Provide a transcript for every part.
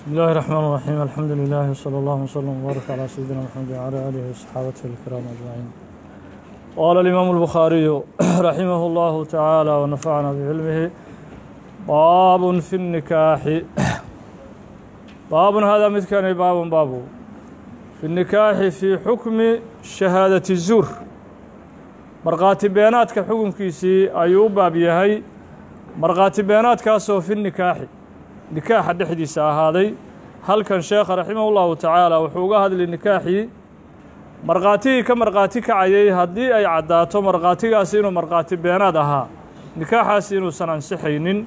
بسم الله الرحمن الرحيم الحمد لله وصلى الله وسلم وبارك على سيدنا محمد وعلى آله وصحابته الكرام أجمعين قال الإمام البخاري رحمه الله تعالى ونفعنا بعلمه باب في النكاح باب هذا مثكان باب باب في النكاح في حكم شهادة الزور مرقاتي بياناتك حكم كيسي أيوب باب يهي مرقاتي بياناتك في النكاح nikaaxa dhexdiisa ahaaday halkan sheekha raximahullahu tacaala wuxuu uga hadli nikaaxii markhaatigii ka markhaati kacayay haddii ay caddaato markhaatigaasi inuu markhaati beenaad ahaa nikaaxaasi inuusan ansixaynin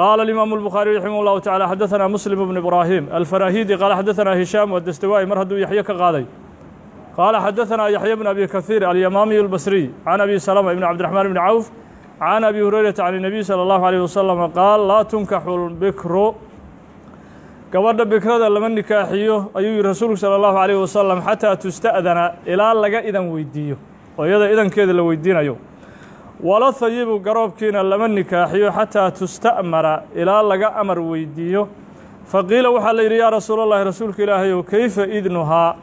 قال الإمام البخاري رحمه الله تعالى حدثنا مسلم بن إبراهيم الفراهيدي قال حدثنا هشام والدستوائي مرهدو يحيى كغادي قال حدثنا يحيى بن أبي كثير اليمامي البصري عن أبي سلمة بن عبد الرحمن بن عوف can abi hurayrata can الnabiy salى اllahu عalيه wasalam qaal laa tunkaxu bikru gabadha bikrada lama nikaaxiyo ayuu yihi rasuulku salى اllahu عalيه wasalam xataa tusta'dana ilaa laga idan weydiiyo oo iyada idankeeda la weydiinayo wala hayibu garoobkiina lama nikaaxiyo xataa tusta'mara ilaa laga amar weydiiyo faqiila waxaa la yidhi yaa rasuula llahi rasuulka ilaahayow keyfa idnuhaa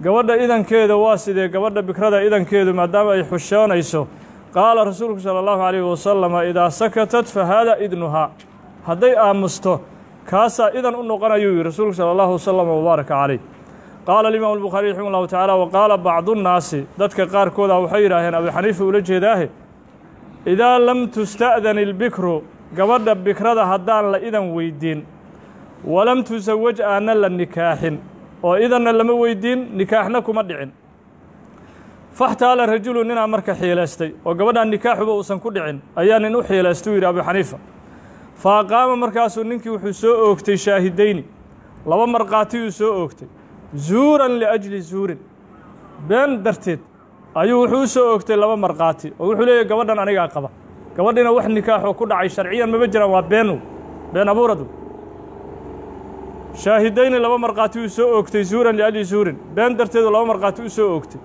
gabadha idankeeda waa sidee gabadha bikrada idankeedu maadaama ay xushoonayso qaala rasuulku sala allahu calayhi wasalama idaa sakatat fa haadaa idnuhaa hadday aamusto kaasaa idan u noqonayuu yihi rasuulku sala allahu wasalam wabaaraka caleyh qaala alimaamu albukhari raxima ullahu tacaala wa qaala bacdunnaasi dadka qaarkooda waxay abu abuxaniifa ula jeedaahe idaa lam tusta'dan ilbikru gabadha bikrada haddaan la idan weydiin walam tusawaj aanna la nikaaxin oo idanna lama weydiin nikaaxna kuma dhicin faxtaala rajulu ninaa marka xiilaystay oo gabadhaan nikaaxuba uusan ku dhicin ayaa nin u xiilaystay uu yidhi abu xaniifa fa aqaama markaasuu ninkii wuxuu soo oogtay shaahidayni laba markhaatiyuu soo oogtay zuuran liajli zuurin been darteed ayuu wuxuu u soo oogtay laba markhaati oo wuxuu leeyahy gabadhan anigaa qaba gabadhiina wax nikaaxoo ku dhacay sharciyan mama jiraan waa beenu been abuuradu shaahidayni laba markhaati uu soo oogtay zuuran liajli zuurin been darteedu laba markhaati u soo oogtay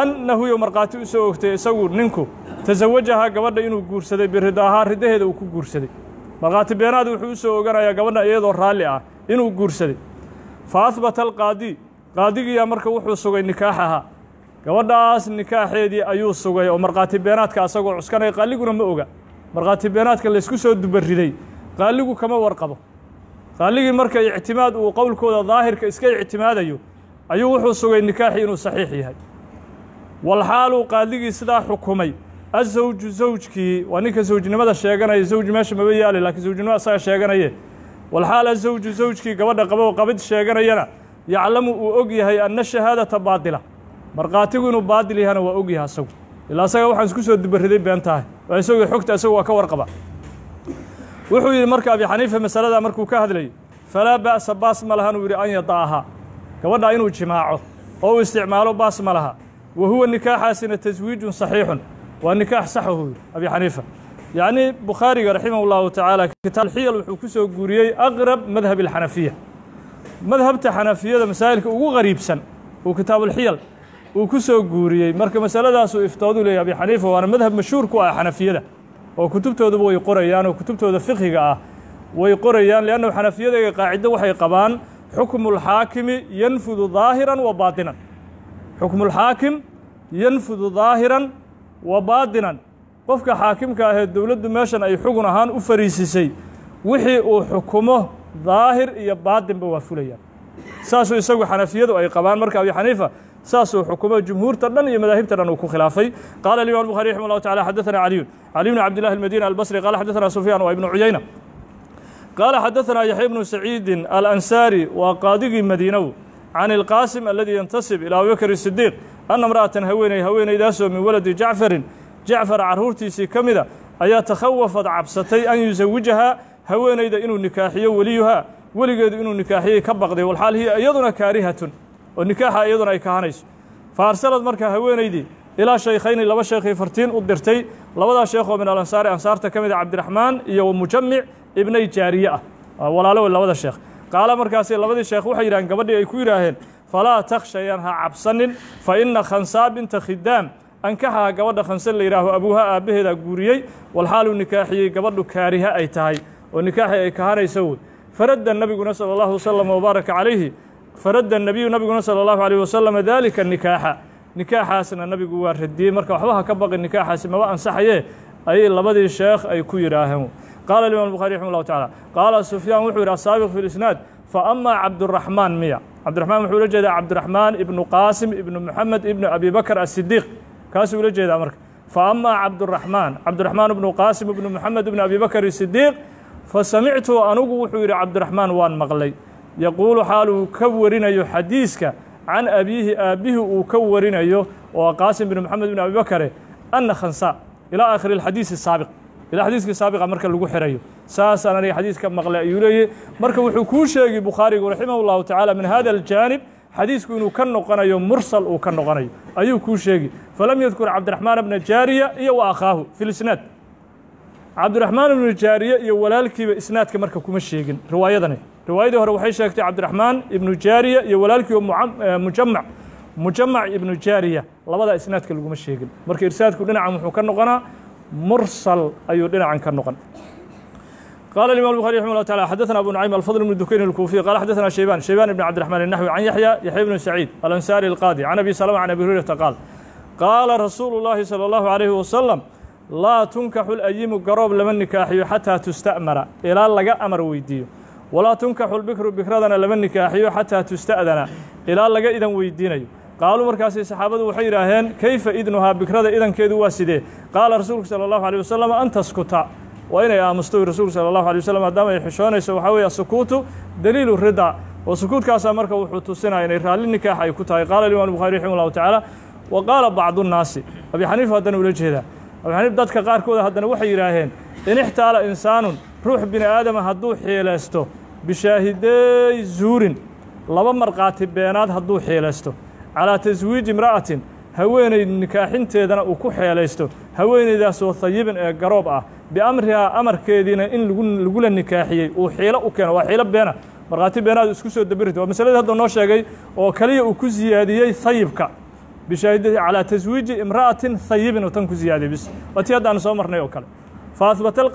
annahu yo markhaati usoo ogtay isagu ninku tasawajahaa gabadha inuu guursaday birida ahaa riddaheeda uu ku guursaday markhaati beenaad wuxuu usoo soo oganayaa gabadha iyadoo raalli ah inuu guursaday fa ahbata alqaadi qaadigiiyaa marka wuxuu sugay nikaaxahaa gabadhaas nikaaxeedii ayuu sugay oo markhaati beenaadka asagoo cuskanaya qaaliguna ma oga markhaati beenaadka laysku soo dubariday qaaligu kama warqabo qaaligii marka ictimaad uu qowlkooda daahirka iska ictimaadayo ayuu wuxuu sugay nikaaxii inuu saxiix yahay walxaaluu qaadigii sidaa xukumay azawju zawjkii waa ninka zawjnimada sheeganaya zawj meesha maba yaali laakiin zawjnimada asaga sheeganaye walxaal azawju zawjkii gabadha qabo qabid sheeganayana yaclamu uu og yahay anna shahaadata baadila markhaatigu inuu baadil yahana waa og yahay asagu ilaa isaga waxaan isku soo dibariday been tahay waa isagoo xogta asagu waa ka warqaba wuxuu yidhi marka abi xaniifa masaladaa markuu ka hadlayay falaa ba'sa baas ma lahan uu yidhi an yada'aha gabadha inuu jimaaco oo uu isticmaalo baas ma laha wa huwa nikaaxaasina taswiijun saxiixun waa nikaax saxahu abi xaniifa yacnii bukhaariga raximah اllahu tacaala kitaabxiyal wuxuu ku soo guuriyey aqrab madhab alxanafiya madhabta xanafiyada masaa'ilka ugu qariibsan uu kitaabulxiyal uu ku soo guuriyey marka masaladaasuu iftooduu leeyay abi xaniifa waana madhab mashhuur ku ah xanafiyada oo kutubtooduba way qorayaan oo kutubtooda fiqhiga ah way qorayaan liannahu xanafiyada qaacido waxay qabaan xukmu اlxaakimi yanfudu daahiran wa baatinan xukmu ulxaakim yanfudu daahiran wa baadinan qofka xaakimka ahee dowladdu meeshan ay xugun ahaan u fariisisay wixii uu xukumo daahir iyo baadinba waa fulayaan saasuu isagu xanafiyadu ay qabaan marka abi xaniifa saasuu xukumo jumhuurta dhan iyo madaahibta dhan uu ku khilaafay qaala alimam bukhari raximah llahu tacala xadaثana caliyun caliy bn cabdillahi almadini albasri qaala xadaثana sufyan waa ibnu cuyayna qaala xadaثana yaxya bnu saciidin alansaari waa qaadigii madiinow can ilqaasim aladii yantasib ilaa abubakr sidiiq anna mra'atan haweeney haweenaydaasoo min waladi jacfarin jacfar carruurtiisii ka mida ayaa takhawafad cabsatay an yusawijahaa haweenayda inuu nikaaxiyo weliyuhaa weligeedu inuu nikaaxiyey ka baqday walxaal hiya iyaduna kaarihatun oo nikaaxa iyaduna ay kahanayso faarsalad markaa haweenaydii ilaa shaykhayni laba sheekhii fartiin u dirtay labadaa sheekhoo min alansaari ansaarta ka mida cabdiraxmaan iyo mujamic ibnay jaariye ah walaalo labada sheekh qaala markaasi labadii sheekh waxay yidhaheen gabadhii ay ku yidhaaheen falaa takhshayaan ha cabsanin fa inna khansaa binta khidaam ankaxaha gabadha khanse la yidhaaho abuuha aabbaheedaa guuriyey walxaaluu nikaaxiyey gabadhu kaariha ay tahay oo nikaaxi ay kahanaysa wey faradda nebiguna sala allahu wasalam wabaaraka calayhi faradda nebiyu nabiguna sala allahu calayh wasalam dalika nikaaxa nikaaxaasna nebigu waa radiyey marka waxba ha ka baqi nikaaxaasi maba ansaxaye ayay labadii sheekh ay ku yidhaaheen qaala imaam bukhari raximah llahu tacala qaala sufyaan wuxuu yidhi asaabiq fi lisnaad faama cabduraxmaan miya cabdiraxmaan wuxuu ula jeedaa cabdiraxmaan ibnu qaasim ibnu moxamed ibnu abi bakr asidiiq kaasuu ula jeedaa marka faama cabduraxmaan cabdiraxmaan ibnu qaasim ibnu moxamed ibnu abi bakr sidiiq fasamictu anugu wuxuu yidhi cabdiraxmaan waan maqlay yaquulu xaal uu ka warinayo xadiiska can abiihi aabbihii uu ka warinayo oo qaasim ibnu moxamed ibnu abi bakare ana khansa ilaa aakhiri alxadiisi saabiq ilaa xadiiskii saabiqa marka lagu xirayo saasaan aniga xadiiska maqle ayuu leeyahy marka wuxuu kuu sheegi bukhaarigu raximah اllahu tacaala min hada aljaanib xadiisku inuu ka noqonayo mursal uu ka noqonayo ayuu kuu sheegi falam yadkur cabdiraxmaan bna jaariya iyo wa akhaahu fi lisnaad cabdiraxmaan ibnu jaariye iyo walaalkiiba isnaadka marka kuma sheegin riwaayadani riwaayadii hore waxay sheegtay cabdiraxmaan ibnu jaariya iyo walaalkii eh, mujamac mujamac ibnu jaariya labada isnaadka laguma sheegin marka irsaadku dhinacan wuxuu ka noqonaa mursal أيو dhinacan ka noqon قال الإمام البخاري رحمه الله تعالى حدثنا أبو نعيم الفضل بن الدكين الكوفي قال حدثنا شيبان شيبان بن عبد الرحمن النحوي عن يحيى يحيى بن سعيد الأنصاري القاضي عن أبي سلمة عن أبي هريرة قال قال رسول الله صلى الله عليه وسلم لا تنكح الأيم garoob lama nikaaxiyo حتى تستأمر إلى laga أمر weydiiyo ولا تنكح البكر بكردنا lama nikaaxiyo حتى تستأذن إلى laga idan weydiinayo qaaluu markaasi saxaabadu waxay yidhaaheen kayfa idnuhaa bikrada idankeedu waa sidee qaala rasuulku sala allahu alيh wasalam an taskuta waa inay aamusto rasuulku sala allahu alay wasalam maadaama ay xishoonayso waxaa weeye asukuutu daliilu rida oo sukuutkaasaa marka wuxuu tusinaya inay raalli nikaax ay ku tahay qaala imaam bukhari raximah llahu tacaala wa qaala bacdu bacduunnaasi abi xaniif haddana ula jeedaa abi xaniif dadka qaarkooda haddana waxay yidhaaheen in ixtaala insaanun ruux bini aadama hadduu xiilaysto bishaahiday zuurin laba markhaati beenaad hadduu xiilaysto calaa taswiiji imra'atin haweenayd nikaaxinteedana uu ku xeelaysto haweenaydaasoo hayiban ee garoob ah biamrihaa amarkeediina in lagula nikaaxiyey uu xiilo u keeno waa xiilo beena markhaati beenaad isku soo dabirit waa masaladii hadda noo sheegay oo kaliya uu ku siyaadiyey hayibka bishaahidati calaa taswiiji imra'atin hayibin oo tan ku siyaadiyey bis waa tii hadda soo marnay oo kale fa ahbata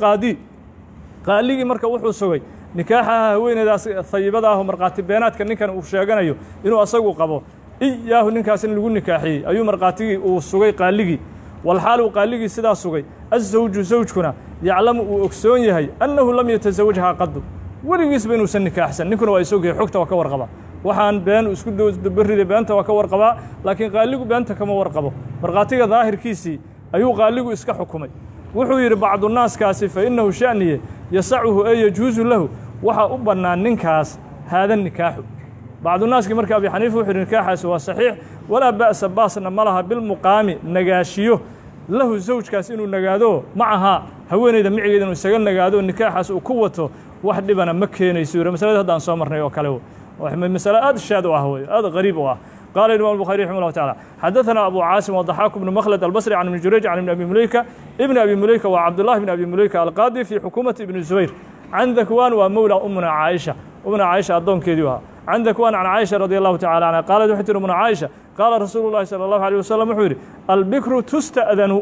qaaligii marka wuxuu sugay nikaaxaha haweeneydaas hayibada ah oo markhaati beenaadka ninkan uu sheeganayo inuu asagu qabo iyaahu ninkaas in lagu nikaaxiyey ayuu markhaatigii uu sugay qaaligii walxaal uu qaaligii sidaa sugay azawju zawjkuna yaclamu uu ogsoon yahay annahu lam yatasawajhaa qaddu weligiisba inuusan nikaaxsan ninkuna waa isogyahay xogta waa ka warqabaa waxaan been isku dabarriday beenta waa ka warqabaa laakiin qaaligu beenta kama warqabo markhaatiga daahirkiisii ayuu qaaligu iska xukumay wuxuu yidhi bacdunaaskaasi fa innahu sha'niye yasacuhu ee yajuusu lahu waxaa u bannaan ninkaas haada nikaaxu بعض الناس كي مركب حنيف وحر نكاح سوى صحيح ولا بأس باصنا مالها بالمقام نجاشيو له زوج كاسينو نجادو معها هوين إذا معي إذا نسجل نجادو نكاح سوى قوته واحد لبنا مكة يسير مسألة هذا صامرنا يوكله وحمي مسألة هذا الشاد وهو هذا غريب وها قال الإمام البخاري رحمه الله تعالى حدثنا أبو عاصم والضحاك بن مخلد البصري عن ابن جريج عن ابن أبي مليكة ابن أبي مليكة وعبد الله بن أبي مليكة القاضي في حكومة ابن الزبير عندك وان ومولى أمنا عائشة ubna caaisha addoonkeedii u ahaa candak waan can caaisha radi allahu tacala canha qaalad waxay tihi ubna caaisha qaala rasuulu llahi sala allahu alيh wasalam wuxuu yidhi albikru tusta'danu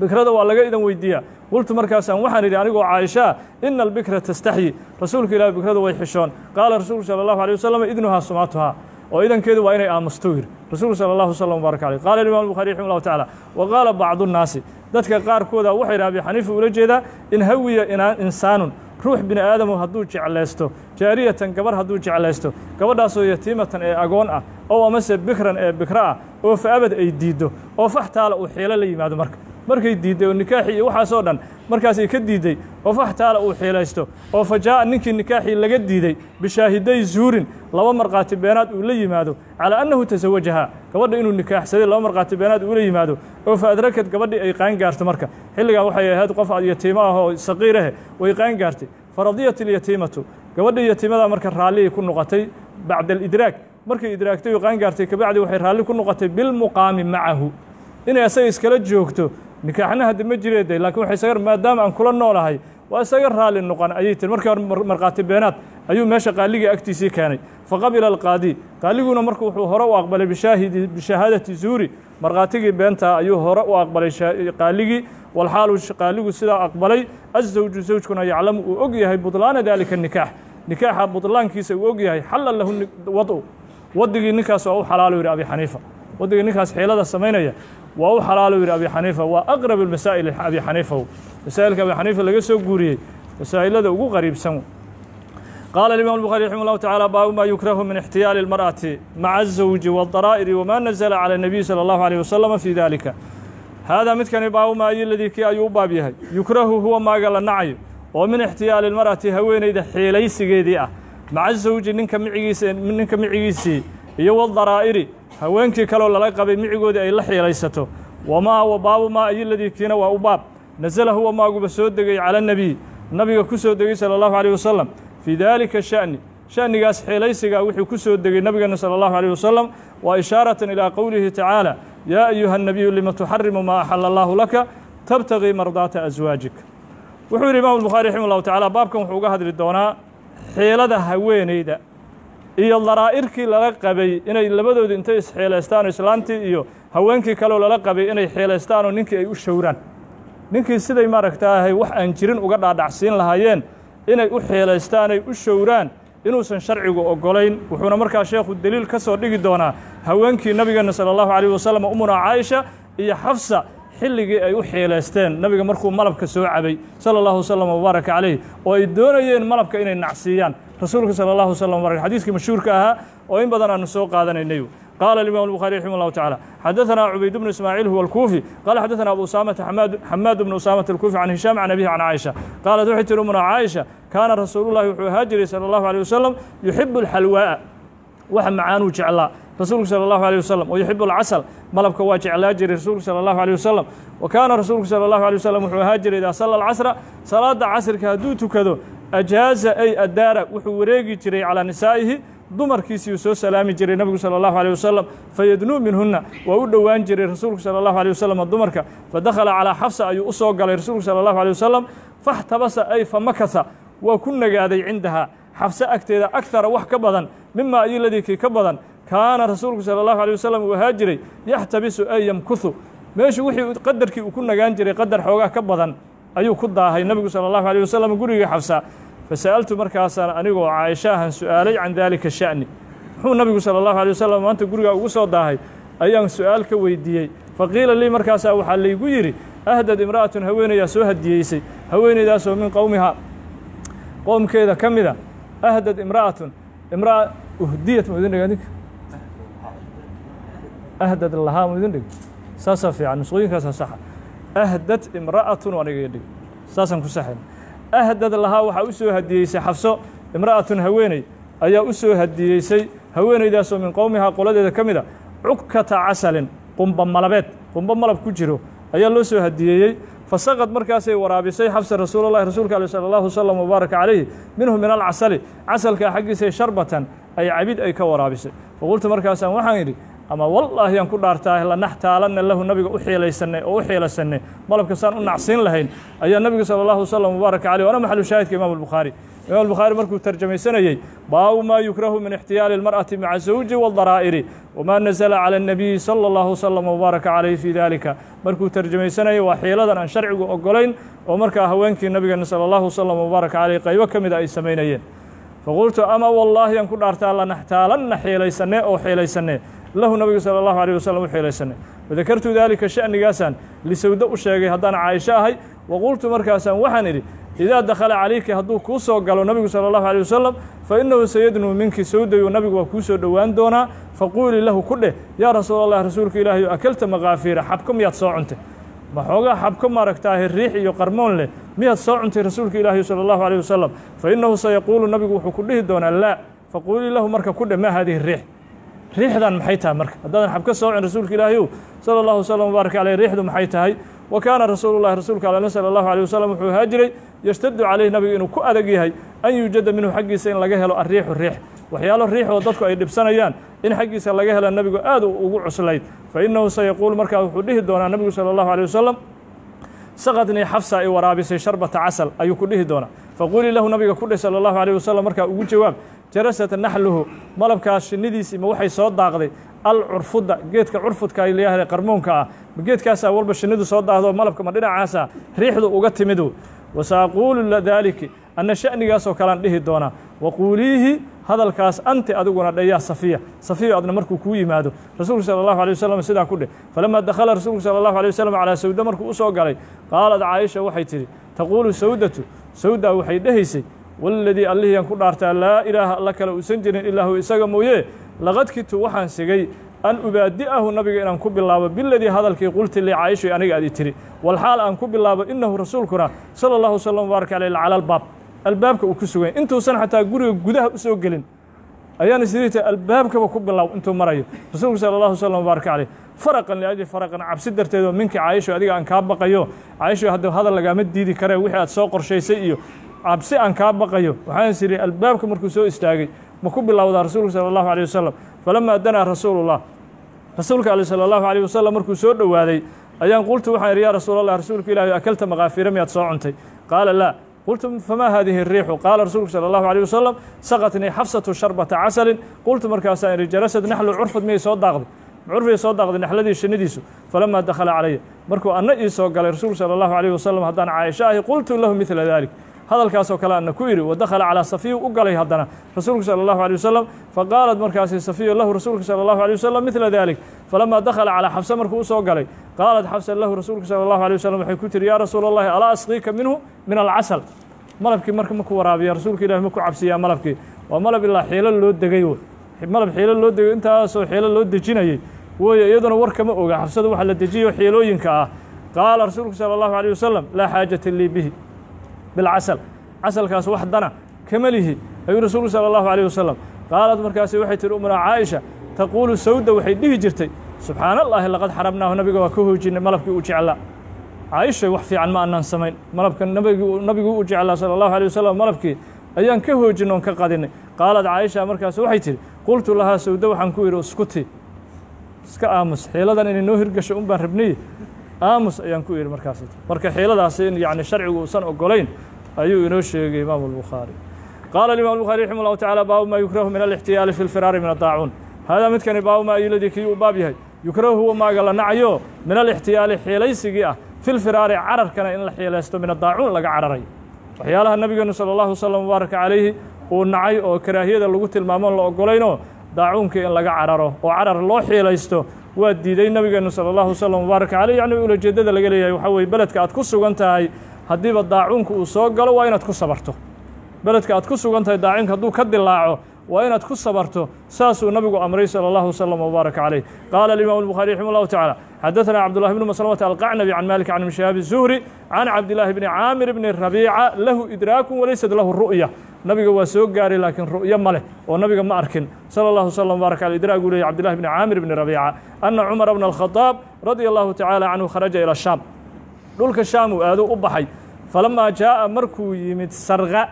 bikrada waa laga idan weydiiyaa qultu markaasaan waxaan idhi anigoo caaishaa ina albikra tastaxyi rasuulka ilaah bikrada way xishoon qaala rasuulku sala allahu alيh wasalam idnuhaa sumaatuhaa oo idankeedu waa inay aamusto yidhi rasuulku sal اllahu slm wbaarak alيh qala imam bukhari raximah اllahu tacala wa qaala bacdu الnaasi dadka qaarkooda ah waxay abi xaniifa ula jeedaa in hawiya insaanun ruux bini aadamu hadduu jeclaysto jaariyatan gabarh hadduu jeclaysto gabadhaasoo yatiimatan ee agoon ah ow amase bikran ee bikra ah oo fa'abad ay diiddo oo faxtaala uu xiilo la yimaado marka markay diidday oo nikaaxii iyo waxaasoo dhan markaasay ka diidday oo faxtaala uu xiilaysto oo fajaa'a ninkii nikaaxii laga diiday bishaahiday zuurin laba markhaati beenaad uu la yimaado calaa annahu tasawajaha gabadha inuu nikaaxsaday laba markhaati beenaad uula yimaado oo fa adrakad gabadhii ay qaan qaangaarto marka xilligaa waxay ahayd qof yatiimo ah oo ahe way qaangaartay faradiyat ilyatiimatu gabadhii yatiimadaa marka raallii ku noqotay bacda alidraag markay idraagtay oo qaangaartay kabacdi waxay raalli ku noqotay bilmuqaami macahu inay asaga iskala joogto nikaaxna hadda ma jireede laakiin waxay sagar maadaama aan kula noolahay waa isaga raali noqon ayay tiri markii hore markhaati beenaad ayuu meesha qaaligii agtiisii keenay faqabila alqaadi qaaliguna marku wuxuu hore u aqbalay bishaahidi bishahaadati zuuri markhaatigii beenta ayuu hore u aqbalay qaaligii walxaalu qaaligu sidaa aqbalay azawju zawjkuna yaclamu uu og yahay butlaana dalika nikaax nikaaxa butlaankiisa uu og yahay xalla lahu wadu wadigii ninkaas waa u xalaal yidhi abi xaniifa wadigii ninkaas xiilada samaynaya waa u xalaalo yidhi abi xaniifa waa aqrab masaa'il abi xaniifaw masaa'ilka abi xaniifa laga soo guuriyey masaa'ilada ugu qariibsan qaala imaam bukhari raximah llahu tacaala baabu maa yukrahu min ixtiyaali اlmar'ati maca الzawji wاdaraa'iri wama nazla cala الnabiy salى اllahu alيه wasalama fii dalika haadaa midkani baabu maa ayu ladii kii ayuu u baab yahay yukrahu huwa maaga la nacayo oo min ixtiyaali اlmar'ati haweenayda xeelaysigeedii ah maca الzawji ninka micigiisa ninka micigiisii iyo wاdaraa'iri haweenkii kaleoo lala qabay micigoodii ay la xiilaysato wamaa wa baabu maa ayiladii kiina waa u baab nasala huwa maaguba soo degay cala nebiy nabiga ku soo degay sala allahu aleyh wasalam fii daalika sha'ni sha'nigaas xiilaysigaa wuxuu ku soo degay nabigeena sala allahu aleyh wasalam waa ishaaratan ilaa qowlihi tacaala yaa ayuha nebiyu lima tuxarimu maa axala allaahu laka tabtagii mardaata aswaajik wuxuu yidhi imaam bukhari raximah ullahu tacala baabkan wuxuu uga hadli doonaa xiilada haweenayda iyo daraa'irkii lala qabay inay labadoodii intay isxeelaystaan islaantii iyo haweenkii kaleoo lala qabay inay xiilaystaanoo ninkii ay u showraan ninkii siday maaragtaahay wax aan jirin uga dhaadhacsiin lahaayeen inay u xeelaystaanay u showraan inuusan sharcigu oggolayn wuxuuna markaa sheekhu deliil ka soo dhigi doonaa haweenkii nabigeenna sala allahu calayh wasalam ummuna caaisha iyo xafsa xilligii ay u xiilaysteen nabiga markuu malabka soo cabay sala allahu wasalam wbaaraka calayh oo ay doonayeen malabka inay nacsiiyaan rasuulka sala allahu wasalam wbarak xadiiskii mashhuurka ahaa oo in badan aanu soo qaadanaynayo قال الإمام البخاري رحمه الله تعالى حدثنا عبيد بن إسماعيل هو الكوفي قال حدثنا أبو أسامة حماد, حماد بن أسامة الكوفي عن هشام عن أبيه عن عائشة قالت وحي تلمنا عائشة كان رسول الله وحو هاجري صلى الله عليه وسلم يحب الحلواء waxa macaanuu jeclaa rasuulku salى الlahu عalيه wasalam ويuxib اlcasل malabka waa jeclaa jiray rasuulku salى الlahu عalيه wasalam wa kaana rasuulku salى الlahu عalيه wasalam wuxuu ahaa jiray idaa sala اlcasra salaada casrka hadduu tukado ajaaza ay adaara wuxuu wareegi jiray calىa nisaa'ihi dumarkiisiiuu soo salaami jiray nabigu salى الlahu عalيه wasalam fayadnuu minhuna waa u dhowaan jiray rasuulku salى الlahu عalيه wasalam dumarka fadakhala calىa xafsa ayuu u soo galay rasuulku salى الlahu عalيه wasalam faxtabasa ay famakasa waa ku nagaaday cindahaa xafse agteeda akara wax ka badan mima ayuu ladii ka badan kaana rasuulku sala allahu alيه wasalam uu ahaa jiray yaxtabisu ay yamkuhu meeshu wixii qadarkii uu ku nagaan jiray qadar xoogaa ka badan ayuu ku daahay nebigu sala allahu alيه wasalam gurigii xafsa fasa'altu markaasaan anigoo caaishaahan su'aalay can daalika sha'ni muxuu nebigu salى allahu alيه wasalam maanta gurigaa ugu soo daahay ayaan su'aal ka weydiiyey faqiila lii markaasaa waxaa laygu yidhi ahdad imra'atun haweenayaa soo hadiyeysay haweenaydaasoo min qowmiha qowmkeeda ka mida أhdad imrأaة imrأة uhdiyat mu idin dhig adinka أhdad lahaa mu idin dhig saasaa fiican nusqooyinkaasaa saxa أhdad imra'aة waan iga dhig saasaan ku saxayn أhdad lahaa waxaa u soo hadiyeysay xafso imra'aةun haweeney ayaa u soo hadiyeysay haweeneydaasoo min qowmihaa qoladeeda ka mida cukkata casalin qumba malabeed qumba malab ku jiro ayaa loo soo hadiyeeyey fasaqad markaasay waraabisay xabsa rasuululahi rasuulka aleh sala allahu wsalam wabaaraka calayhi minhu min alcasali casalkaa xaggiisay sharbatan ay cabid ay ka waraabisay faqultu markaasaan waxaan idhi ama wallaahi aan ku dhaartaa lanaxtaalanna lahu nabiga u xiilaysanay oo u xiilasanay malabka saan u nacsiin lahayn ayaa nebigu sala allahu wasalam mubaarak caleyh waana maxalu shaahidka imaamu albukhaari imaam albukhaari markuu tarjamaysanayey baabu maa yukrahu min ixtiyaali almar'ati maca zawji waaldaraa'iri wamaa nasala cala annabiyi sala allahu wasalam mubaarak caleyh fii daalika markuu tarjamaysanayay waa xiiladan aan sharcigu oggolayn oo markaa haweenkii nabigeena sala allahu wasalam mubaarak caleyh ka mida ah ay samaynayeen faqultu ama wallaahi aan ku dhaartaa lanaxtaalanna xiilaysane oo xiilaysane lahu nabigu sal allahu alيه waslm u wadakartu daalika shanigaasaan lisawdo u sheegay haddaan caaisho ahay wa qultu markaasaan waxaan idhi idaa dakhala calayki hadduu kuu soo galo nabigu salى اllahu alيه wasalam fa innahu sayadnuu minki sawdayu nabigu waa kuu soo dhowaan doonaa faquulii lahu ku dheh yaa rasuul allah rasuulka ilaahayu akalta makaafiira xabka miyaad soo cuntay maxoogaa xabka maaragtaahi riix iyo qarmoon leh miyaad soo cuntay rasuulka ilaahiy sala allahu aleyh wasalam fa innahu sayaquulu nabigu wuxuu ku dhihi doonaa laa faquulii lahu marka ku dheh ma haadihi riix riixdan maxay tahay marka haddaadan xab ka soocin rasuulka ilaahayow sala allahu wasalam wbaarak caleyh riixdu maxay tahay wa kaana rasuulu rasuulka alaalin sala allahu aleyh wasalam wuxuu ahaa jiray yashtaddu caleyh nabigu inuu ku adag yahay an yuujada minhu xaggiisa in laga helo arriixu riix waxyaalo riixoo dadku ay dhibsanayaan in xaggiisa laga helo nabigu aad ugu cuslayd fa innahu sayaquul markaa wuxuu dhihi doonaa nabigu sala allahu aleyh wasalam sakadnii xafsa ay waraabisay sharbata casal ayuu ku dhihi doonaa faqulii lahu nabiga ku dheh salى اllahu alيه wasalam markaa ugu jawaab jarasat naxluhu malabkaas shinnidiisii ma waxay soo daaqday alcurfudda geedka curfudka ay leeyahay qarmoonka ah ma geedkaasaa walba shinnidu soo daaqdo malabka ma dhinacaasaa riixdu uga timidu wasaaquulu daaliki anna sha'nigaasoo kalaan dhihi doonaa waquuliihi hadalkaas anti adiguna dhayaa safiya safiyo adna markuu kuu yimaado rasuulku sala allahu alay wasalam sidaa ku dheh falamaa dakhala rasuulku sala allahu alay wasalam calaa sawda markuu u soo galay qaalad caaisha waxay tidhi taquulu sawdatu sawdaa waxay dhehaysay waladii aan ku dhaartaa laa ilaaha alla kale uusan jirin ilaa huwa isaga mooye laqad kitu waxaan sigay an ubaadi'ahu nabiga inaan ku bilaabo biladii hadalkii qulti li caayishay aniga aadi tiri walxaal aan ku bilaabo innahu rasuulkuna sala allahu wasalam baaraka caleyh cala albaab albaabka uu ku sugany intuusan xataa guriga gudaha u soo gelin ayaana sidii albaabkaba ku bilow intuu marayo rasuulku sala allahu slam wbaaraka caleyh faraqan liajli faraqan cabsi darteed oo minka caayisho adiga aan kaa baqayo caayisho hadda hadal lagaama diidi kare wixii aad soo qorshaysay iyo cabsi aan kaa baqayo waxaan isiri albaabka markuu soo istaagay ma ku bilowdaa rasuulku sala allahu aleyh wasalam falamaa danaa rasuulullah rasuulka ale sala allahu aleyh wasalam markuu soo dhowaaday ayaan qultu waxaan ihi yaa rasuulallah rasuulka ilahi akalta makaafira miyaad soo cuntay qaala laa qultu fma hadihi الriixu qaala rasuulku salى الlahu عalيه wasalam sakatnii xafsatu sharbata casalin qultu markaasaa ihi jalasad naxlu curfad miyay soo daaqday curfay soo daaqday naxladii shinidiisu falamaa dakhala calaya markuu anna ii soo galay rasuulku salى الlahu عalيه wasalam haddaan caaisha ahi qultu lahu midla dalik hadalkaasoo kale aana ku idhi wadakhala calaa safiyu u galay haddana rasuulku salى اllahu alيه wasalam faqaalat markaasi safiyu lahu rasuulku salى اllahu alيه wasalam midla dalik falamaa dakhala calaa xabse markuu usoo galay qaalat xabsa lahu rasuulku salى اllahu alيه wasalam waxay ku tiri yaa rasuul اllahi alaa asqiika minhu min alcasal malabkii marka maku waraabiya rasuulka ilahi maku cabsiyaa malabkii waa malab ilaa xiilo loo degay malab xiilo loo degay intaasoo xiilo loo dejinayey wooye iyaduna war kama oga xabsada waxa la dejiyo xiilooyinka ah qaala rasuulku salى اllahu alيه wasalam laa xaajata lii bihi bilcasal casalkaas wax dana kama lihi ayuu rasuulku sala allahu alayh wasalam qaalad markaasi waxay tihi umnaa caaisha taquulu sawda waxay dhihi jirtay subxaana allaahi laqad xarabnaahu nabiga waa ka hoojinnay malabkii uu jeclaa caaisha wax fiican ma anaan samayn malabka nabigu u jeclaa sala allahu alay wasalam malabkii ayaan ka hoojinnoon ka qadinay qaalad caaisha markaas waxay tihi qultu lahaa sawda waxaan ku idhi iskuti iska aamus xiiladan inay noo hirgasho un baan rabniye aamus ayaan ku idhi markaas marka xiiladaasi in yacni sharcigu uusan ogolayn ayuu inoo sheegay imaamu lbukhaari qaala imaam الbukhaarي raximه allahu tacala baabu ma yukrahu min alixtiyaali fi lfiraari min adaacuun hadaa midkani baabu maa yuladii kii uu baab yahay yukrahu huwa maaga la nacayo min alاxtiyaali xiilaysigii ah fi lfiraari cararkana in la xiilaysto min adaacuun laga cararay waxyaalaha nabigeenu sala allahu wslam mubaarak calayhi uu nacay oo karaahiyada lagu tilmaamo la ogolaynoo daacuunka in laga cararo oo carar loo xiilaysto waa diiday nabigeenu sala اllahu wslam mubaarak calayh yacni ulajeeddada laga leeyahay waxaa weye beledka aad ku sugan tahay haddiiba daacuunku uu soo galo waa inaad ku sabarto beledka aad ku sugan tahay daacunka hadduu ka dilaaco waa inaad ku sabarto saasuu nabigu amray salى اllahu wslm wbaarak عaleyh qaala alimam الbukhari raximah اllahu tacala xaddaثna cabdullahi bnu maslamata alqacnabi can malik can mishaabi zuhri can cabdillaahi bni caamir bni rabiica lahu idraakun walaysat lahu ru'ya nabiga waa soo gaaray laakiin ru'yo ma leh oo nabiga ma arkin salى اllahu wslm wbarak aleh idraaguu leeyay cabdillahi bni caamir bni rabiica ana cumara bna alkhadaab radia allahu tacala canhu kharaja ilى shaam dhulka shaamuu aaduu u baxay falamaa jaa'a markuu yimid sarqa